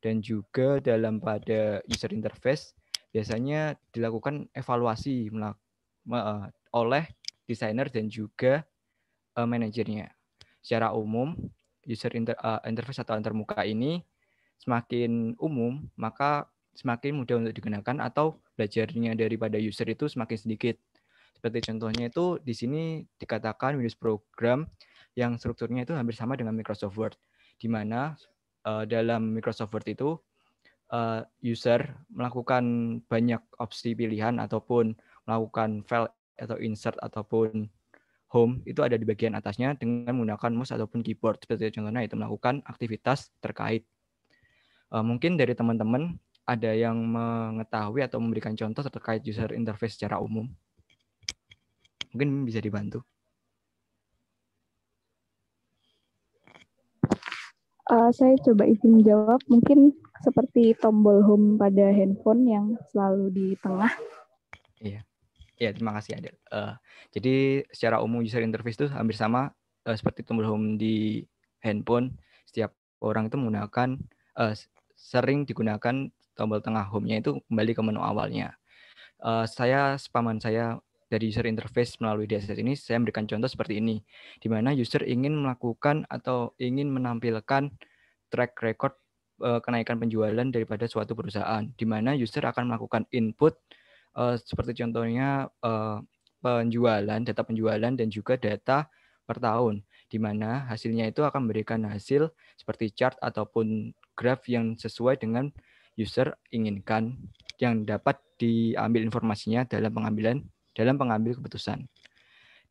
Dan juga dalam pada user interface biasanya dilakukan evaluasi eh, oleh desainer dan juga uh, manajernya. Secara umum, user inter, uh, interface atau antarmuka ini semakin umum, maka semakin mudah untuk digunakan atau belajarnya daripada user itu semakin sedikit. Seperti contohnya itu di sini dikatakan Windows program yang strukturnya itu hampir sama dengan Microsoft Word, di mana uh, dalam Microsoft Word itu uh, user melakukan banyak opsi pilihan ataupun melakukan file atau insert ataupun home itu ada di bagian atasnya dengan menggunakan mouse ataupun keyboard seperti contohnya itu melakukan aktivitas terkait. Uh, mungkin dari teman-teman ada yang mengetahui atau memberikan contoh terkait user interface secara umum? Mungkin bisa dibantu. Uh, saya coba izin jawab, mungkin seperti tombol home pada handphone yang selalu di tengah. Iya, iya terima kasih Adel. Uh, jadi secara umum user interface itu hampir sama uh, seperti tombol home di handphone. Setiap orang itu menggunakan uh, sering digunakan tombol tengah home-nya itu kembali ke menu awalnya. Uh, saya spaman saya dari user interface melalui DSS ini saya memberikan contoh seperti ini di mana user ingin melakukan atau ingin menampilkan track record uh, kenaikan penjualan daripada suatu perusahaan di mana user akan melakukan input uh, seperti contohnya uh, penjualan, data penjualan dan juga data per tahun di mana hasilnya itu akan memberikan hasil seperti chart ataupun graf yang sesuai dengan user inginkan yang dapat diambil informasinya dalam pengambilan dalam pengambil keputusan.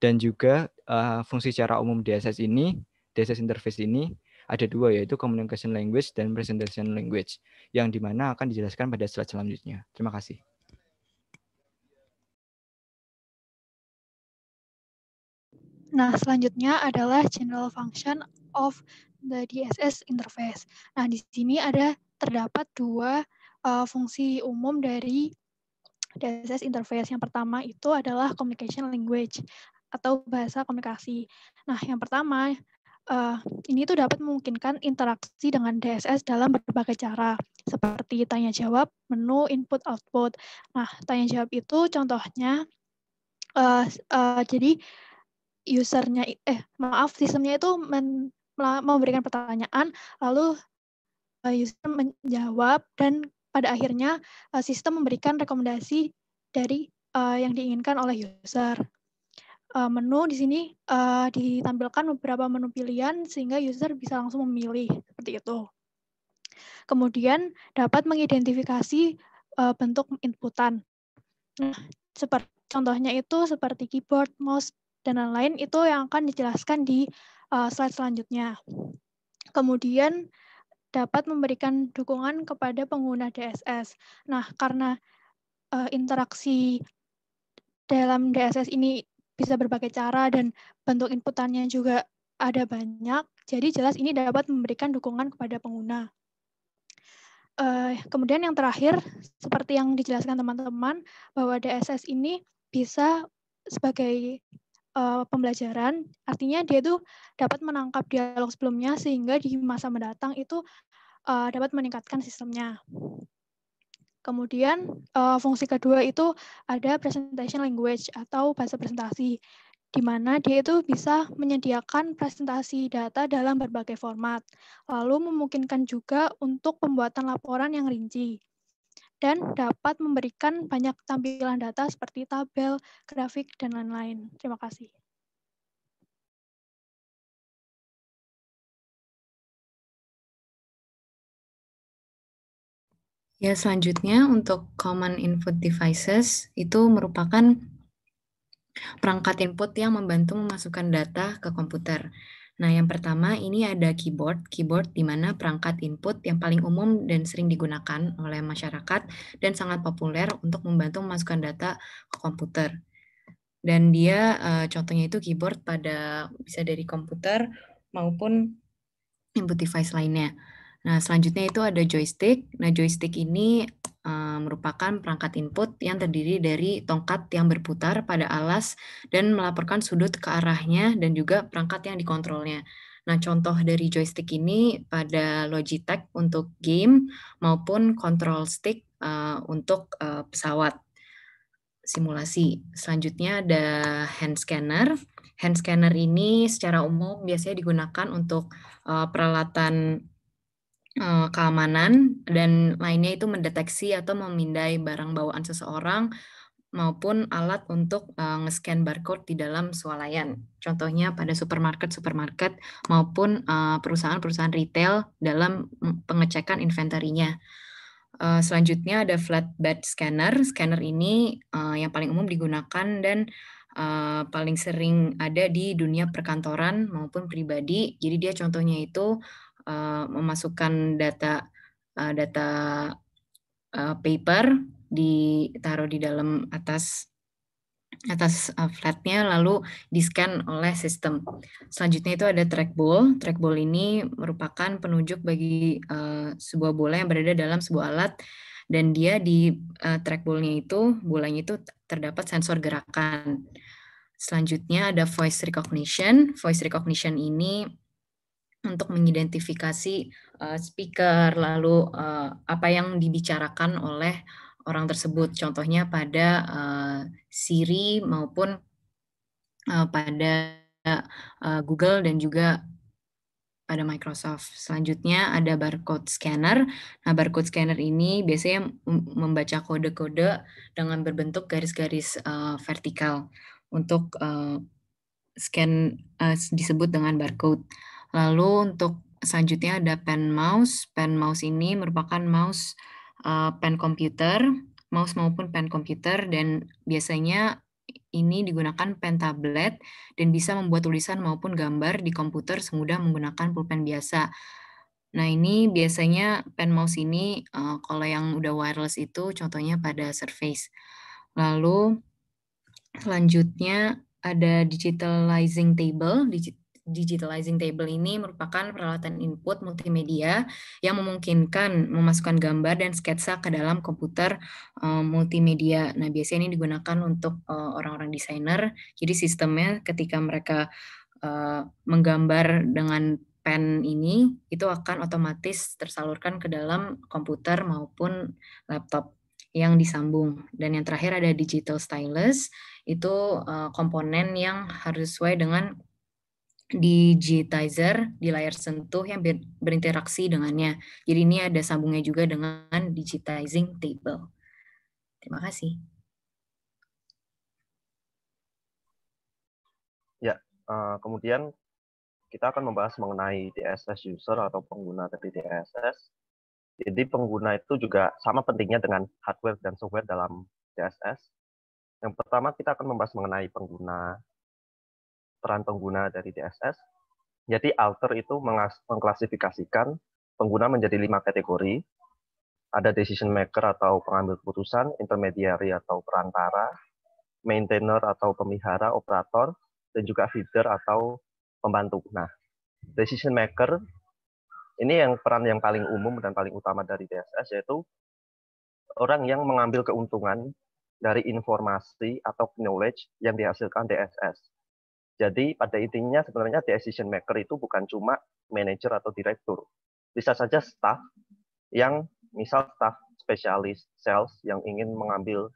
Dan juga uh, fungsi secara umum DSS ini, DSS interface ini ada dua yaitu communication language dan presentation language yang dimana akan dijelaskan pada slide selanjutnya. Terima kasih. Nah, selanjutnya adalah general function of the DSS interface. Nah, di sini ada terdapat dua uh, fungsi umum dari DSS interface. Yang pertama itu adalah communication language atau bahasa komunikasi. Nah, yang pertama uh, ini tuh dapat memungkinkan interaksi dengan DSS dalam berbagai cara seperti tanya jawab, menu input output. Nah, tanya jawab itu contohnya uh, uh, jadi usernya eh maaf sistemnya itu men, memberikan pertanyaan lalu Eh, user menjawab dan pada akhirnya uh, sistem memberikan rekomendasi dari uh, yang diinginkan oleh user. Uh, menu di sini uh, ditampilkan beberapa menu pilihan sehingga user bisa langsung memilih seperti itu. Kemudian dapat mengidentifikasi uh, bentuk inputan. Nah, seperti contohnya itu seperti keyboard, mouse, dan lain-lain itu yang akan dijelaskan di uh, slide selanjutnya. Kemudian dapat memberikan dukungan kepada pengguna DSS. Nah, karena uh, interaksi dalam DSS ini bisa berbagai cara dan bentuk inputannya juga ada banyak, jadi jelas ini dapat memberikan dukungan kepada pengguna. Uh, kemudian yang terakhir, seperti yang dijelaskan teman-teman, bahwa DSS ini bisa sebagai uh, pembelajaran, artinya dia itu dapat menangkap dialog sebelumnya sehingga di masa mendatang itu uh, dapat meningkatkan sistemnya. Kemudian uh, fungsi kedua itu ada presentation language atau bahasa presentasi, di mana dia itu bisa menyediakan presentasi data dalam berbagai format, lalu memungkinkan juga untuk pembuatan laporan yang rinci dan dapat memberikan banyak tampilan data seperti tabel, grafik, dan lain-lain. Terima kasih. Ya, selanjutnya untuk common input devices itu merupakan perangkat input yang membantu memasukkan data ke komputer. Nah, yang pertama ini ada keyboard. Keyboard di mana perangkat input yang paling umum dan sering digunakan oleh masyarakat dan sangat populer untuk membantu memasukkan data ke komputer. Dan dia eh, contohnya itu keyboard pada bisa dari komputer maupun input device lainnya. Nah, selanjutnya itu ada joystick. Nah, joystick ini Eh, merupakan perangkat input yang terdiri dari tongkat yang berputar pada alas dan melaporkan sudut ke arahnya dan juga perangkat yang dikontrolnya. Nah, contoh dari joystick ini pada Logitech untuk game maupun control stick uh, untuk uh, pesawat simulasi. Selanjutnya ada hand scanner. Hand scanner ini secara umum biasanya digunakan untuk uh, peralatan Eh, keamanan dan lainnya itu mendeteksi atau memindai barang bawaan seseorang maupun alat untuk uh, nge-scan barcode di dalam swalayan. Contohnya pada supermarket-supermarket maupun eh, perusahaan-perusahaan retail dalam pengecekan inventarinya Uh, selanjutnya ada flatbed scanner. Scanner ini uh, yang paling umum digunakan dan uh, paling sering ada di dunia perkantoran maupun pribadi. Jadi dia contohnya itu Eh, memasukkan data uh, data uh, paper ditaruh di dalam atas atas flatnya lalu di scan oleh sistem. Selanjutnya itu ada trackball. Trackball ini merupakan penunjuk bagi uh, sebuah bola yang berada dalam sebuah alat dan dia di uh, trackballnya itu bolanya itu terdapat sensor gerakan. Selanjutnya ada voice recognition. Voice recognition ini untuk mengidentifikasi uh, speaker lalu uh, apa yang dibicarakan oleh orang tersebut contohnya pada uh, Siri maupun uh, pada uh, Google dan juga pada Microsoft. Selanjutnya ada barcode scanner. Nah, barcode scanner ini biasanya membaca kode-kode dengan berbentuk garis-garis uh, vertikal untuk uh, scan uh, disebut dengan barcode. Lalu untuk selanjutnya ada pen mouse. Pen mouse ini merupakan mouse uh, pen komputer, mouse maupun pen komputer dan biasanya ini digunakan pen tablet dan bisa membuat tulisan maupun gambar di komputer semudah menggunakan pulpen biasa. Nah, ini biasanya pen mouse ini uh, kalau yang udah wireless itu contohnya pada Surface. Lalu selanjutnya ada digitalizing table. Digi digitalizing table ini merupakan peralatan input multimedia yang memungkinkan memasukkan gambar dan sketsa ke dalam komputer uh, multimedia. Nah, biasanya ini digunakan untuk uh, orang-orang desainer. Jadi sistemnya ketika mereka uh, menggambar dengan pen ini itu akan otomatis tersalurkan ke dalam komputer maupun laptop yang disambung. Dan yang terakhir ada digital stylus, itu komponen yang harus sesuai dengan digitizer di layar sentuh yang ber berinteraksi dengannya. Jadi ini ada sambungnya juga dengan digitizing table. Terima kasih. Ya, eh, kemudian kita akan membahas mengenai DSS user atau pengguna dari DSS. Jadi pengguna itu juga sama pentingnya dengan hardware dan software dalam DSS. Yang pertama kita akan membahas mengenai pengguna peran pengguna dari DSS. Jadi alter itu mengklasifikasikan pengguna menjadi lima kategori. Ada decision maker atau pengambil keputusan, intermediary atau perantara, maintainer atau pemelihara, operator, dan juga feeder atau pembantu. Nah, decision maker ini yang peran yang paling umum dan paling utama dari DSS yaitu orang yang mengambil keuntungan dari informasi atau knowledge yang dihasilkan DSS. Jadi pada intinya sebenarnya decision maker itu bukan cuma manager atau direktur. Bisa saja staff yang misal staff spesialis sales yang ingin mengambil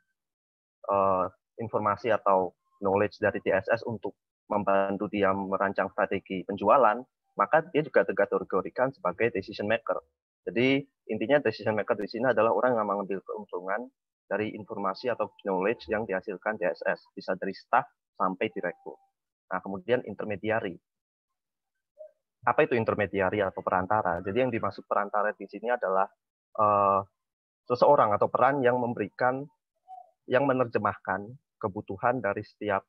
uh, informasi atau knowledge dari DSS untuk membantu dia merancang strategi penjualan, maka dia juga terkategorikan sebagai decision maker. Jadi intinya decision maker di sini adalah orang yang mengambil keuntungan dari informasi atau knowledge yang dihasilkan DSS, bisa dari staff sampai direktur. Nah, kemudian intermediari. Apa itu intermediari atau perantara? Jadi yang dimaksud perantara di sini adalah uh, seseorang atau peran yang memberikan, yang menerjemahkan kebutuhan dari setiap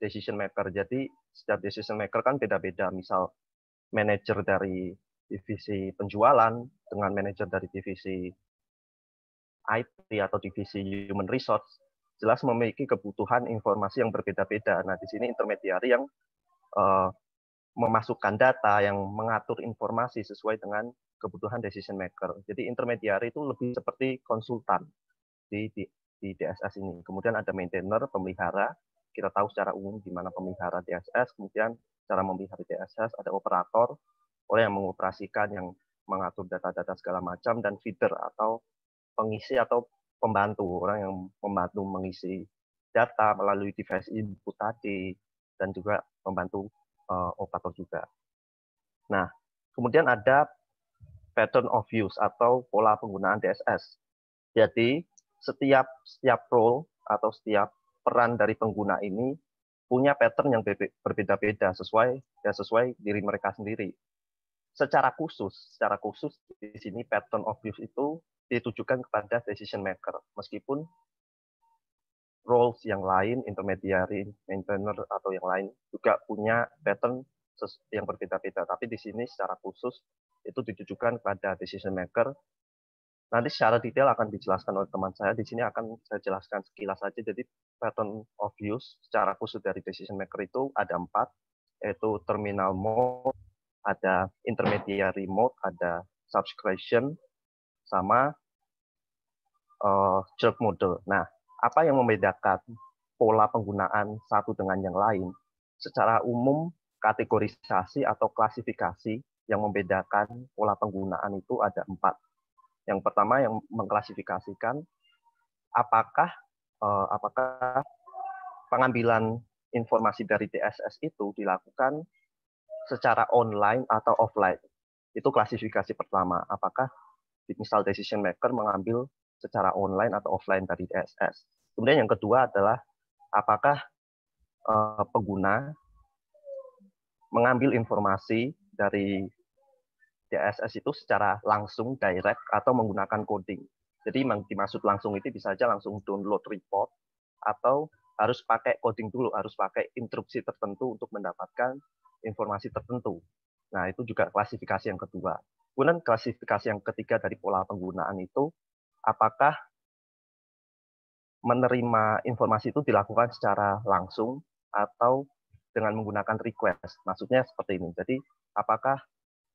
decision maker. Jadi setiap decision maker kan beda-beda. Misal manajer dari divisi penjualan dengan manajer dari divisi IT atau divisi human resource jelas memiliki kebutuhan informasi yang berbeda-beda. Nah, di sini intermediari yang uh, memasukkan data, yang mengatur informasi sesuai dengan kebutuhan decision maker. Jadi intermediari itu lebih seperti konsultan di, di, di DSS ini. Kemudian ada maintainer, pemelihara. Kita tahu secara umum di mana pemelihara DSS, kemudian cara memelihara DSS, ada operator, orang yang mengoperasikan, yang mengatur data-data segala macam, dan feeder atau pengisi atau pembantu, orang yang membantu mengisi data melalui device input tadi dan juga membantu uh, eh, operator juga. Nah, kemudian ada pattern of use atau pola penggunaan DSS. Jadi setiap setiap role atau setiap peran dari pengguna ini punya pattern yang berbeda-beda sesuai ya sesuai diri mereka sendiri. Secara khusus, secara khusus di sini pattern of use itu ditujukan kepada decision maker. Meskipun roles yang lain, intermediary, maintainer, atau yang lain juga punya pattern yang berbeda-beda. Tapi di sini secara khusus itu ditujukan kepada decision maker. Nanti secara detail akan dijelaskan oleh teman saya. Di sini akan saya jelaskan sekilas saja. Jadi pattern of use secara khusus dari decision maker itu ada empat, yaitu terminal mode, ada intermediary mode, ada subscription, sama uh, jerk model. Nah, apa yang membedakan pola penggunaan satu dengan yang lain? Secara umum, kategorisasi atau klasifikasi yang membedakan pola penggunaan itu ada empat. Yang pertama yang mengklasifikasikan apakah uh, apakah pengambilan informasi dari TSS itu dilakukan secara online atau offline. Itu klasifikasi pertama. Apakah misal decision maker mengambil secara online atau offline dari DSS. Kemudian yang kedua adalah apakah uh, pengguna mengambil informasi dari DSS itu secara langsung direct atau menggunakan coding. Jadi dimaksud langsung itu bisa saja langsung download report atau harus pakai coding dulu, harus pakai instruksi tertentu untuk mendapatkan informasi tertentu. Nah, itu juga klasifikasi yang kedua. Kemudian klasifikasi yang ketiga dari pola penggunaan itu apakah menerima informasi itu dilakukan secara langsung atau dengan menggunakan request. Maksudnya seperti ini. Jadi apakah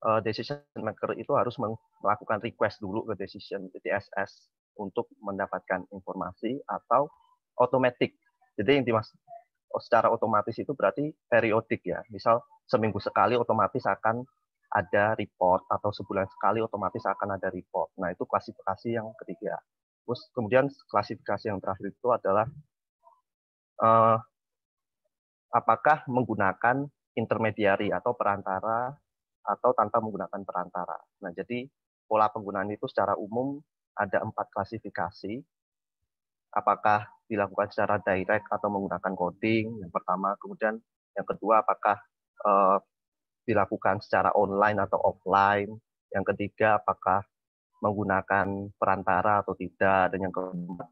eh, decision maker itu harus melakukan request dulu ke decision DSS untuk mendapatkan informasi atau otomatis? Jadi yang dimaksud secara otomatis itu berarti periodik ya. Misal seminggu sekali otomatis akan ada report atau sebulan sekali otomatis akan ada report. Nah, itu klasifikasi yang ketiga. Terus kemudian klasifikasi yang terakhir itu adalah uh, apakah menggunakan intermediary atau perantara atau tanpa menggunakan perantara. Nah, jadi pola penggunaan itu secara umum ada empat klasifikasi. Apakah dilakukan secara direct atau menggunakan coding yang pertama, kemudian yang kedua apakah uh, dilakukan secara online atau offline. Yang ketiga, apakah menggunakan perantara atau tidak. Dan yang keempat,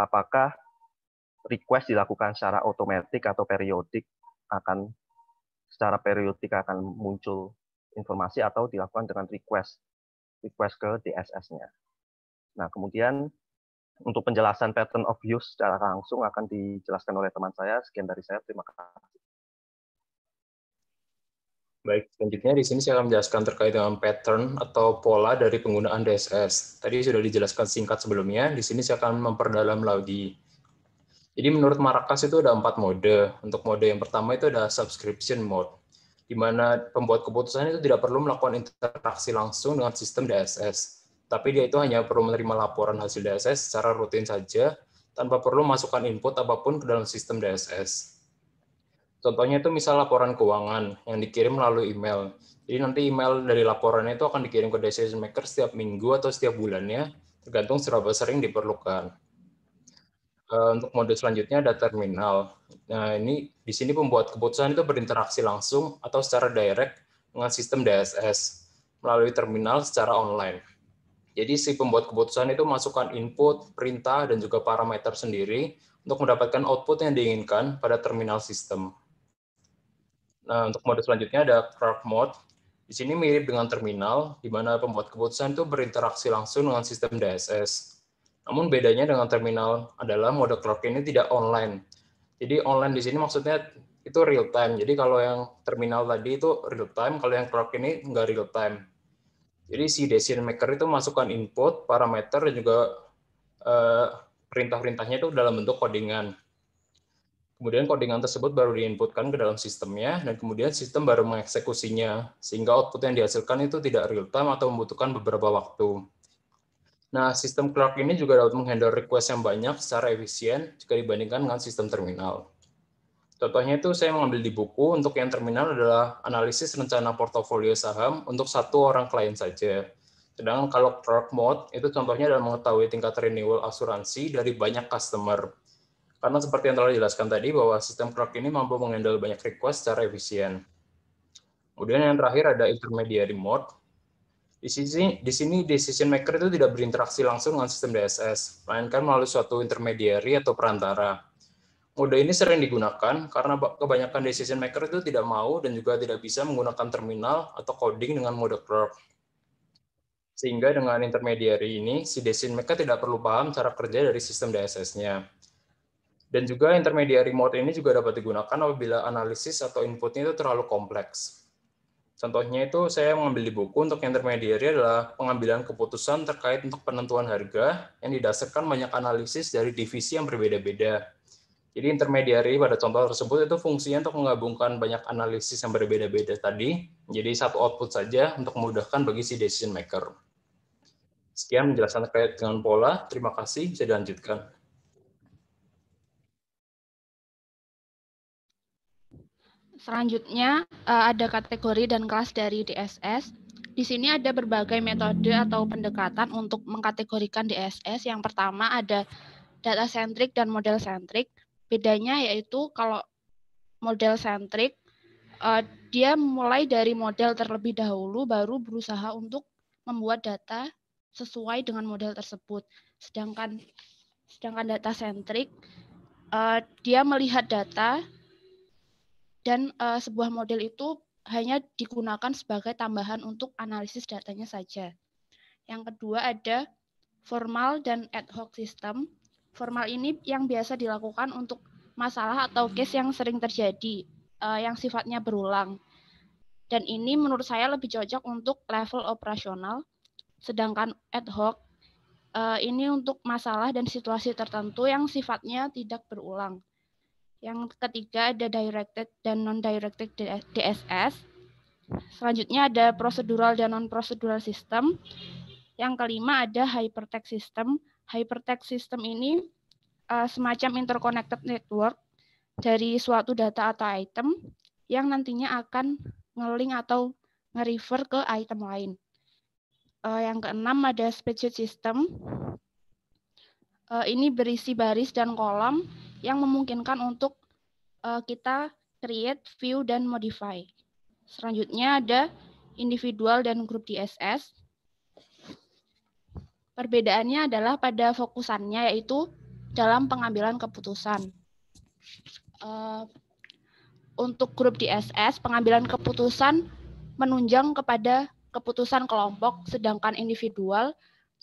apakah request dilakukan secara otomatis atau periodik akan secara periodik akan muncul informasi atau dilakukan dengan request request ke DSS-nya. Nah, kemudian untuk penjelasan pattern of use secara langsung akan dijelaskan oleh teman saya. Sekian dari saya, terima kasih. Baik, selanjutnya di sini saya akan menjelaskan terkait dengan pattern atau pola dari penggunaan DSS. Tadi sudah dijelaskan singkat sebelumnya, di sini saya akan memperdalam lagi. Jadi menurut Marakas itu ada empat mode. Untuk mode yang pertama itu ada subscription mode, di mana pembuat keputusan itu tidak perlu melakukan interaksi langsung dengan sistem DSS, tapi dia itu hanya perlu menerima laporan hasil DSS secara rutin saja, tanpa perlu masukkan input apapun ke dalam sistem DSS. Contohnya itu misal laporan keuangan yang dikirim melalui email. Jadi nanti email dari laporannya itu akan dikirim ke decision maker setiap minggu atau setiap bulannya, tergantung seberapa sering diperlukan. E, untuk mode selanjutnya ada terminal. Nah, ini di sini pembuat keputusan itu berinteraksi langsung atau secara direct dengan sistem DSS melalui terminal secara online. Jadi si pembuat keputusan itu masukkan input, perintah, dan juga parameter sendiri untuk mendapatkan output yang diinginkan pada terminal sistem. Nah, untuk mode selanjutnya ada clerk mode. Di sini mirip dengan terminal, di mana pembuat keputusan itu berinteraksi langsung dengan sistem DSS. Namun bedanya dengan terminal adalah mode clerk ini tidak online. Jadi online di sini maksudnya itu real time. Jadi kalau yang terminal tadi itu real time, kalau yang clock ini nggak real time. Jadi si decision maker itu masukkan input, parameter, dan juga eh, perintah-perintahnya itu dalam bentuk codingan. Kemudian codingan tersebut baru diinputkan ke dalam sistemnya, dan kemudian sistem baru mengeksekusinya, sehingga output yang dihasilkan itu tidak real-time atau membutuhkan beberapa waktu. Nah, sistem clock ini juga dapat menghandle request yang banyak secara efisien jika dibandingkan dengan sistem terminal. Contohnya itu saya mengambil di buku untuk yang terminal adalah analisis rencana portofolio saham untuk satu orang klien saja. Sedangkan kalau clock Mode itu contohnya adalah mengetahui tingkat renewal asuransi dari banyak customer. Karena seperti yang telah dijelaskan tadi bahwa sistem clock ini mampu menghandle banyak request secara efisien. Kemudian yang terakhir ada intermediary mode. Di sini, di sini decision maker itu tidak berinteraksi langsung dengan sistem DSS, melainkan melalui suatu intermediary atau perantara. Mode ini sering digunakan karena kebanyakan decision maker itu tidak mau dan juga tidak bisa menggunakan terminal atau coding dengan mode clock. Sehingga dengan intermediary ini, si decision maker tidak perlu paham cara kerja dari sistem DSS-nya dan juga intermediary mode ini juga dapat digunakan apabila analisis atau inputnya itu terlalu kompleks. Contohnya itu saya mengambil di buku untuk intermediary adalah pengambilan keputusan terkait untuk penentuan harga yang didasarkan banyak analisis dari divisi yang berbeda-beda. Jadi intermediary pada contoh tersebut itu fungsinya untuk menggabungkan banyak analisis yang berbeda-beda tadi, jadi satu output saja untuk memudahkan bagi si decision maker. Sekian penjelasan terkait dengan pola. Terima kasih, bisa dilanjutkan. Selanjutnya eh, ada kategori dan kelas dari DSS. Di sini ada berbagai metode atau pendekatan untuk mengkategorikan DSS. Yang pertama ada data centric dan model centric. Bedanya yaitu kalau model centric eh, dia mulai dari model terlebih dahulu baru berusaha untuk membuat data sesuai dengan model tersebut. Sedangkan sedangkan data centric eh, dia melihat data dan uh, sebuah model itu hanya digunakan sebagai tambahan untuk analisis datanya saja. Yang kedua ada formal dan ad hoc system. Formal ini yang biasa dilakukan untuk masalah atau case yang sering terjadi, uh, yang sifatnya berulang. Dan ini menurut saya lebih cocok untuk level operasional, sedangkan ad hoc uh, ini untuk masalah dan situasi tertentu yang sifatnya tidak berulang. Yang ketiga ada directed dan non-directed DSS. Selanjutnya ada procedural dan non-procedural system. Yang kelima ada hypertext system. Hypertext system ini uh, semacam interconnected network dari suatu data atau item yang nantinya akan ngeling atau nge-refer ke item lain. Uh, yang keenam ada spreadsheet system. Eh, ini berisi baris dan kolom yang memungkinkan untuk eh, kita create, view, dan modify. Selanjutnya ada individual dan grup DSS. Perbedaannya adalah pada fokusannya yaitu dalam pengambilan keputusan. Eh, untuk grup DSS, pengambilan keputusan menunjang kepada keputusan kelompok, sedangkan individual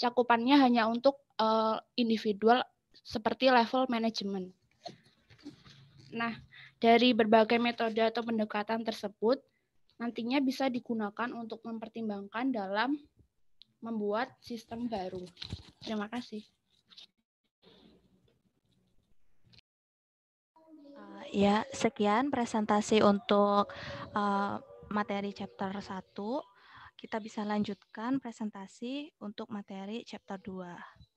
cakupannya hanya untuk uh, individual seperti level manajemen. Nah, dari berbagai metode atau pendekatan tersebut, nantinya bisa digunakan untuk mempertimbangkan dalam membuat sistem baru. Terima kasih. Uh, ya, sekian presentasi untuk uh, materi chapter 1 kita bisa lanjutkan presentasi untuk materi chapter 2.